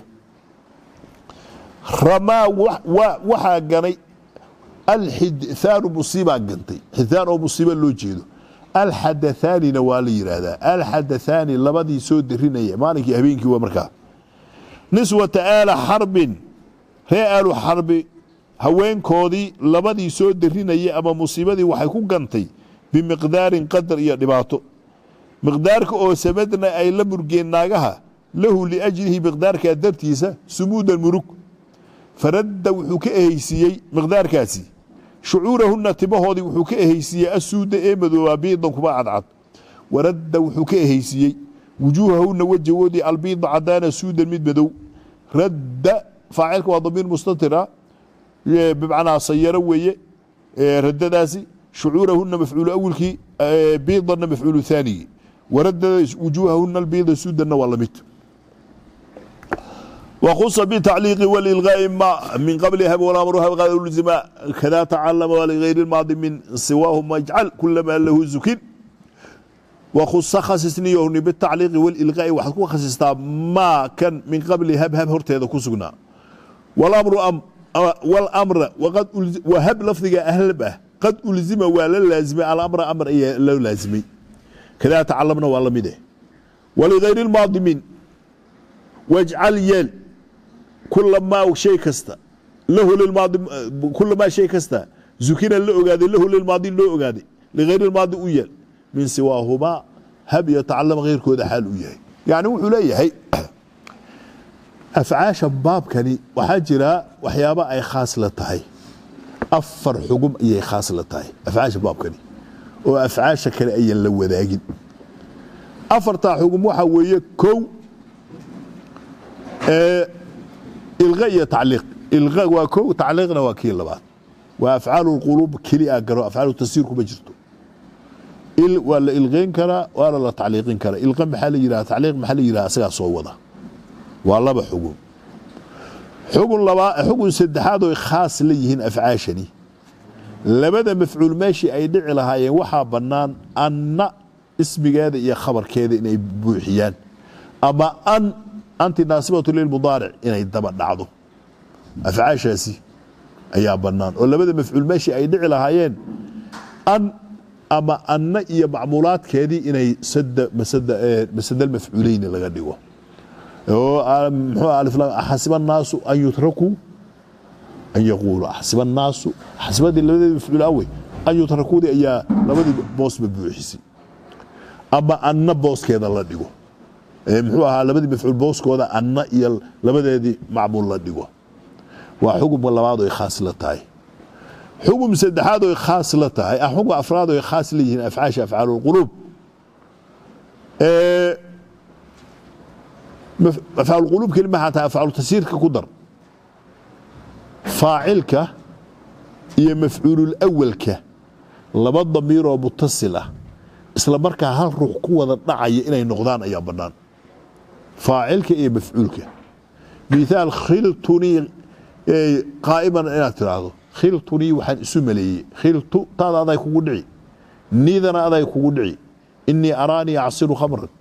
ramaa waxaa ganay alxidhaanu musiibaa gantay xidhaan oo musiiba loo jeedo alxadathaanina waa la yidhaahdaa alxadathaani labadii soo darinaya maalinkii habeenkii waa markaa niswata aala xarbin ree aalu xarbi haweenkoodii labadii soo darinaya ama musiibadii waxay ku gantay bimiqdaarin qadar iyo dhibaato miqdaarka oo samadna ay la murgeen naagaha lahu liajlihi miqdaarkaa dartiisa sumuudan murug faradda wuxuu ka ehaysiiyey miqdaarkaasi shucuurahunna timahoodii wuxuu ka ehaysiiyey asuuda ee madoobaa biidan kuma cadcad waradda wuxuu ka ehaysiiyey wujuuhahunna wejagoodii albiida cadaana suudan mid madow radda faacilka waa damiir mustatira bimacnaa sayaro weeye raddadaasi shucuurahunna mafcuulu awilkii biidanna mafcuulu haanigii waradda wujuuhahunna albiida suudanna waa la mid wkhusa btacliiqi wlilqaa'i ma min qabli hab walaamruha qad ulzima kada tacalama ligayri lmaadi min siwaahu majcal kulama lahu zukin wakhusa khasisniyoni bitacliiqi walilqaa'i waxaad ku khasistaa maa kan min qabli hab hab horteeda ku sugnaa walamra wahab lafdiga ahlab ah qad ulzima waa la laazimay alamra amar ayaa loo laazimay kadaa tacalamna waa lamide waligayri lmaadi min wajcal yeel kulamaa shay kasta lahu kulamaa shay kasta zukina la ogaaday lahu loo ogaaday ligayri lmaadi u yeel min siwaahumaa hab yotacalama heyrkooda xaal u yahay yacni wuxuu leeyahay afcaasha baabkani waxaa jira waxyaaba ay khaas la tahay afar xugum ayay khaas la tahay afcaasha baabkani oo afcaasha kale ayaan la wadaagin afartaa xugum waxaa weeye kow ilqa iyo tacliiq ilqa waa kow tacliiqna waa kii labaad waa afcaalulquluub keli a garo afcaalu tasiir kuma jirto waa la ilqeyn karaa waana la tacliiqin karaa ilqa maxaa la yidhaha tacliiq maxaa la yidhaha asagaa soo wada waa laba xugun xugun labaa xugun saddexaad oy khaas la afcaashani labada mafcuul meeshii ay dhici lahaayeen waxaa bannaan anna ismigeeda iyo khabarkeeda inay buuxiyaan ama an anti naasibatu lilmudaaric inay daba dhacdo afcaashaasi ayaa bannaan oo labada mafcuul meeshii ay dhici lahaayeen an ama anna iyo macmuulaadkeedii inay masada laga dhigo xasiba naasu an yutrakuu an yaquulu xasiba naasu xasibadii labadeedi mafcuul awey an yutrakuudii ayaa labadii boosba buuxisay ama anna booskeeda la dhigo muxuu ahaa labadii mafcuul booskooda anna iyo labadeedii macmuul la dhigo waa xugumka labaad oy khaas la tahay xugum saddexaad oy khaas la tahay ah xugum afraad oy khaas leeyihiin afcaasha afcaalulquluub afcaalulquluub kelima waxaa tahay afcaalutasiirka ku dar faacilka iyo mafcuulul awalka laba damiiroo mutasil ah isla markaa hal ruux ku wada dhacaya inay noqdaan ayaa bannaan faacilka iyo mafcuulka miaal khiltunii e, qaa'iman inaad tiraahdo khiltunii waxaan isu maleeyey khiltu taada aday kugu dhici niidana aday kugu dhici inii araanii acsiru khamran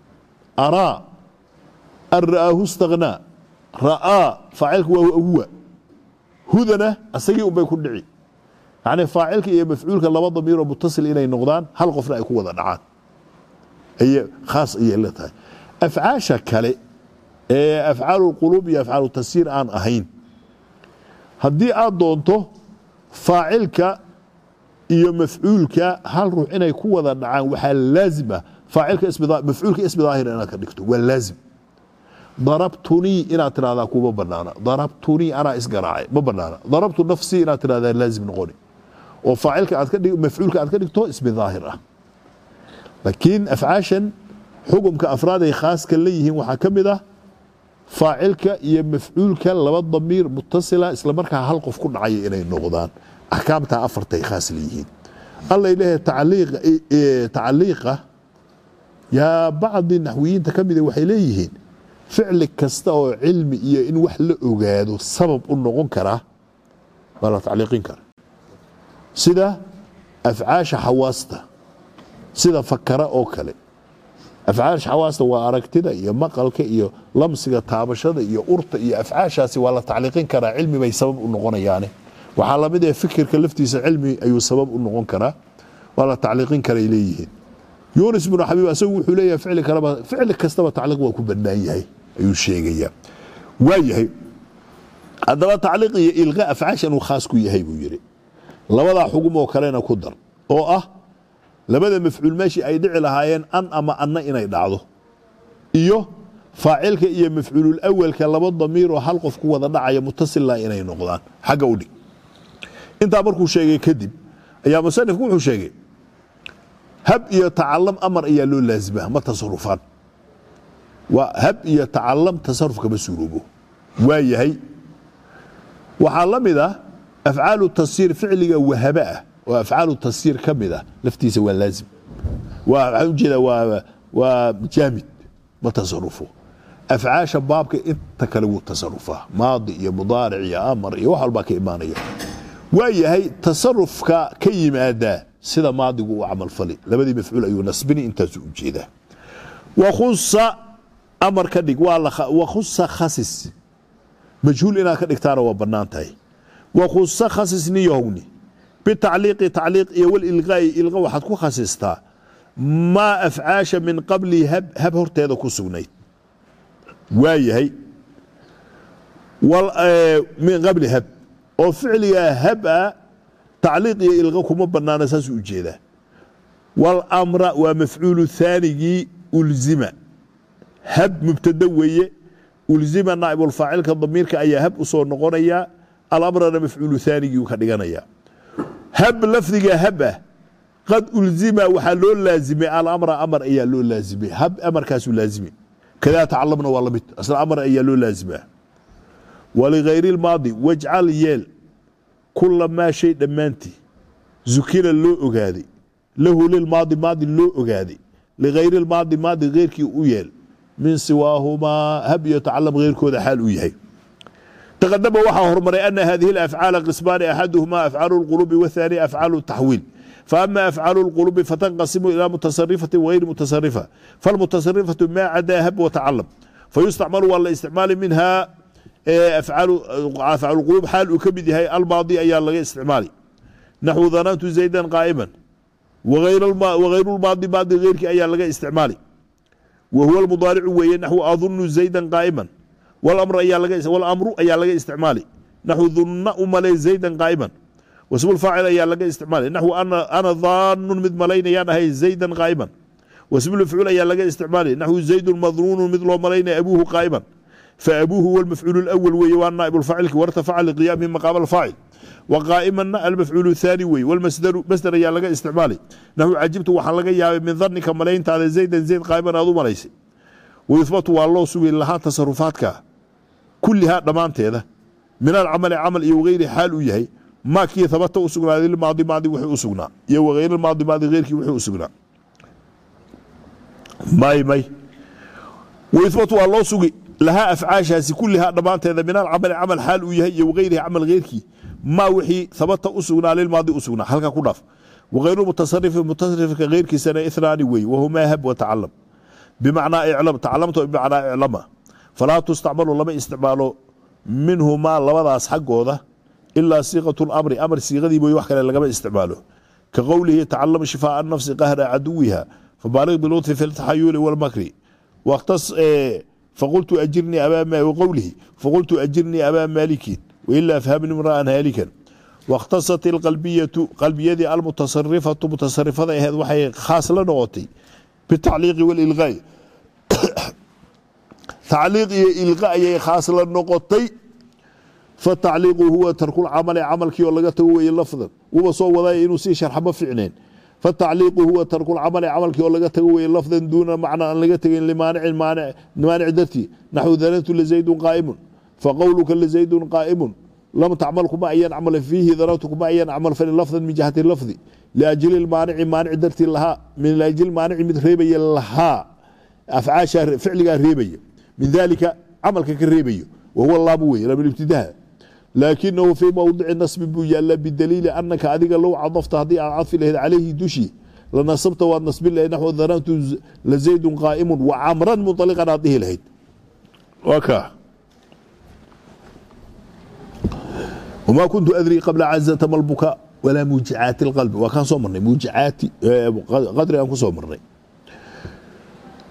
araa an ra'aahu istagnaa ra'aa faacilka waa awwa hudana asagii unbay ku dhici yacni faacilka iyo mafcuulka laba damiiroo mutasil inay noqdaan hal qofna ay ku wada dhacaan aye khaas ayay la tahay afcaasha kale afcaal quluub iyo afcaal tasiir aan ahayn haddii aad doonto faacilka iyo mafcuulka hal ruux inay ku wada dhacaan waxaa laazim ah mafcuulka ismi daahira inaad ka dhigto waa laazim darabtunii inaad tirahdaa kuma banaana darabtunii anaa isgaraacay ma banaana darabtu nafsii inaad tirahdaa laazim noqoni oo mafcuulka aad ka dhigto ismi daahir ah laakiin afcaashan xukumka afraad khaaska leeyihiin waxaa ka mid ah faacilka iyo mafcuulka laba damiir mutasila isla markaa hal qof ku dhacaya inay noqdaan axkaamtaa afartay khaas leeyihiin allay leeyahay tacaliiqa yaa bacdi naxwiyiinta ka mida ah waxay leeyihiin ficli kasta oo cilmi iyo in wax la ogaado sabab u noqon karaa baa la tacliiqin kara sida afcaasha xawaasta sida fakara oo kale afcaasha xawaasta waa aragtida iyo maqalka iyo lamsiga taabashada iyo urta iyo afcaashaasi waa la tacliiqin karaa cilmi bay sabab u noqonayaane waxaa lamid ee fikirka laftiisa cilmi ayuu sabab u noqon karaa waa la tacliiqin karay leeyihiin yunis bnu xabiib asagu wuxuu leeyahay ficli kaleba ficli kastaba tacliiq waa ku badnaan yahay ayuu sheegayaa waayahay haddaba tacliiq iyo ilqa afcaashan uu khaas ku yahay buu yidhi labadaa xugum oo kalena ku dar oo ah labada mafcuul meeshii ay dhici lahaayeen an ama anna inay dhacdo iyo faacilka iyo mafcuulul awalka laba damiiroo hal qof ku wada dhacaya mutasila inay noqdaan xagga udhig intaa markuu sheegay kadib ayaa musanifku wuxuu sheegay hab iyo tacalam amar ayaa loo laasimaa ma tasarufaan waa hab iyo tacalam tasaruf kama suuroobo waa yahay waxaa la mid ah afcaalu tasiir ficliga wahaba ah oo afcaalu tansiir ka mid ah laftiisa waa laazim waxaan ujeedaa waa jaamid ma tasarufo afcaasha baabka inta kale wuu tasarufaa maadi iyo mudaaric iyo amar iyo wax walbaa ka imaanaya waayahay tasarufka ka yimaadaa sida maadigu u camalfali labadii mafcuul ayuu nasbini intaasu u jeedaa wakusa amar ka dhig wakusa khasis majhuul inaad ka dhigtaana waa bannaan tahay wakusa khasis niyahowni bitacliiqi tacliiq iyo walilqaa'i ilqa waxaad ku khasistaa maa afcaasha min qabli hab horteeda ku sugnayd waa min qabli hab oo ficligaa haba tacliiq iyo ilqa kuma banaana saasuu ujeedaa walamra waa mafcuulu haanigii ulzima hab mubtada weeye ulzima naaibulfaacilka damiirka ayaa hab usoo noqonayaa alamrana mafcuulu haanigii u ka dhiganayaa hab lafdiga habah qad ulzima waxaa loo laazimay alamra amar ayaa loo laazimay hab amarkaasuu laazimay kadaa tacalabna waa la mid isla amar ayaa loo laazimaa waligayri اlmaadi wajcal yeel kula maa shay dhammaantii zukira loo ogaaday lahu lilmaadi maadi loo ogaaday ligayri اlmaadi maadi keyrkii u yeel min siwaahumaa hab iyo tacalam keyrkooda xaal u yahay taqadama waxaa horumaray ana hadihi afcaala qismaani axaduhumaa afcaalu lqulubi wathani afcaalu taxwiil faama afcaalu lqulubi fatanqasimu ilaa mutasarifati wagayri mutasarifa falmutasarifatu maa cadaa hab watacalam fayustacmalu waa la isticmaali minhaa afcaal qulub xaal uu ka mid yahay almaadi ayaa laga isticmaali naxwu danantu zaydan qaa'iman wahayrulmaadi maadi eyrkii ayaa laga isticmaali wa huwa mudaaricu weeye naxwu adunu zaydan qaa'iman walamru ayaa laga isticmaali naxu dunna u malay zaydan qaa'iman wasmu faacil ayaa laga isticmaali naxu ana daanun mid malaynayaan ahay zaydan qaa'iman wasmul mafcuul ayaa laga isticmaali naxu zaydun madnuunun mid loo malaynaya abuuhu qaa'iman faabuuhu walmafcuul اlأwl weeye waa naaibulfaacilki wartafaca liqiyaamihi maqaama alfaacil waqaa'imanna almafcuul الthaani weeye walmasdaru masder ayaa laga isticmaali naxu cajibtu waxaa laga yaabay min danika malayntaada zaydan zayd qaa'iman aad u malaysay wayuhbatu waa loo sugay lahaa tasarufaadka kullihaa dhammaanteeda min alcamali camal iyo wagayri xaal uu yahay maa kii habata u sugnaaday maadi wuxuu u sugnaa iyo wahayralmaadi maadi heyrkii wuxuu u may may waibatu waa loo sugi lahaa afcaashaasi kullihaa dhammaanteeda min alcamali camal xaal uu yahay iyo wagayrihi camal heyrkii maa wixii habata u lilmaadi u sugnaa ku dhaaf wagayru mutasarifi mutasarifka heyrkiisana ithnaani wey wahumaa hab wa bimacnaa iclam tacalamta bimacnaa iclama falaa tustacmalu lama isticmaalo minhumaa labadaas xaggooda ilaa siiqatu lamri amar siiqadii mooye wax kale lagama isticmaalo ka qowlihi tacalam shifaa'a nafsi qahra caduwiha fabaalig bilutfi fi ltaxayuli walmakri faqultu ajirnii qowlihi faqultu ajirnii abaa maalikin wailaa fahamni imra'an haalikan wakhtasat ilqalbiyatu qalbiyadii almutasarifatu mutasarifada aheed waxay khaas la noqotay bitacliiqi walilqaa'i tacliiq iyo ilqa ayay khaas la noqotay fatacliiqu huwa tarkulcamali camalkii oo laga tago weye lafdan wuba soo wadaya inuu sii sharxama ficneen fatacliiqu huwa tarkulcamali camalkii oo laga tago weye lafdan duuna macna aan laga tegayn limaanicin maanic dartii naxwu danantu lizaydun qaa'imun faqowluka lizaydun qaa'imun lam tacmal kuma ayaan camal fiihi danantu kuma ayaan camal falin lafdan min jihati lafdi liajli maanici maanic dartii lahaa min ajli maanici mid reebaya lahaa afcaasha ficligaa reebaya min dalika camalka ka reebayo wahuwa laabu wey ibtidaha laakinahu fii mowdici nasbi buu yaalaa bidaliili anaka adiga low cadafta haddii aad cadfi lahayd calayhi dushii la nasabta waad nasbin lahayd naxw danantu la zaydun qaa'imun wa camran munaliqan aad dhihi lahayd waa kaa wmaa kuntu adrii qabla cazata malbuka walaa muujicaati اlqalbi waa kaan soo marnay muujicaati qadrigaan ku soo marnay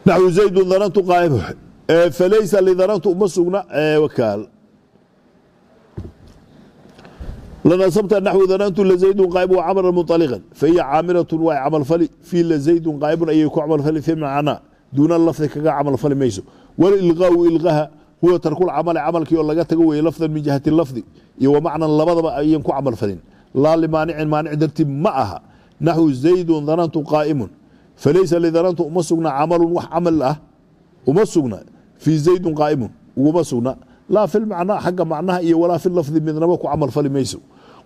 naxw zaydun danantu qaa'im Eh, falaysa lidaragtu uma sugna eh, wakaal lanasabta naxwi danantu lazaydun qaa'ibun wa camalan muطaliqan fahiya caamilatun waa camalfali fii lazaydun qaa'ibun ayay ku camalfali fi macnaa duuna lafdi kaga camalfali mayso walilqaawu ilqaha huwa tarkul camali camalkii oo laga tago weeye lafdan min jihati lafdi iyo wa macnan labadaba ayan ku camalfalin laa limaanicin maanic dartiib ma aha naxwu zaydun danantu qaa'imun falaysa lidanantu uma sugna camalun wax camal ah uma sugna fii zaydun qaaimun uguma sugna laa fi lmacnaa xagga macnaha iyo walaa fi lafdi midnaba ku camal fali mayso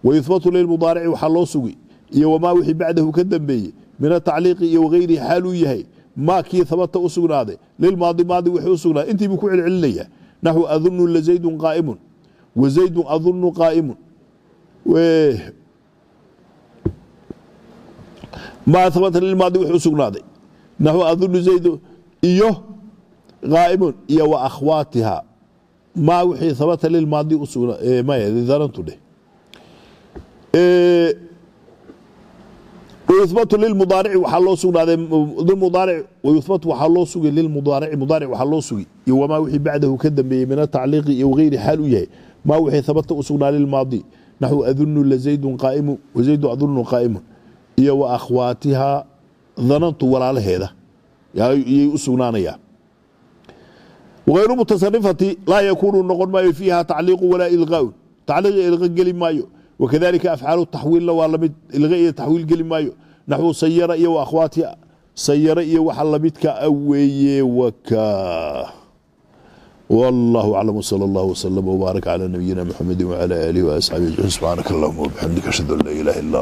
wayuhbatu lilmudaarici waxaa loo sugi iyo wamaa wixii bacdahu ka dambeeyey min atacliiqi iyo wagayrihi xaaluu yahay maa kii habata u sugnaade lilmaadi maadi wixii u sugnaa intii ku celcelinayaa naxwu adunnu lazaydun qaaimun wa zaydun adunnu qaaimun maa habata lilmaadi wixii u sugnaaday naxwu adunnu zaydun iyo aaimun iyo wa akhwaatiha maa wixii habata lilmaadi usugnaaantu dheh yuhbatu limudaarici waxaa loo sugnaaday mudaaric wayuhbatu waxaa loo sugay lilmudaarici mudaaric waxaa loo sugi iyo wamaa wixii bacdahu ka dambeeyey min atacliiqi iyo wagayri xaal u yahay maa wixii habata u lilmaadi naxu adunu lazaydun qaaimu wazaydu adunu qaa'imun iyo wa akhwaatihaa danantu walaalaheeda yay u wayru mutaصarifati laa yakuunu noqon maayo fiiha tacliiqu walaa ilqaaun tacliiq iyo ilqa geli maayo wakadalika afcaalu taxwiilna waa lamid ilqa iyo taxwiil geli maayo naxwu sayara iyo waahwaatia sayare iyo waxa lamidka a weeye waka wallahu aclam wsala allah wslama wbaarak cala nabiyina muxamedi wcala alih waasxaabi ajmaciin subxaanaka allahuma wbixamdika ashhadu an laa ilaha illa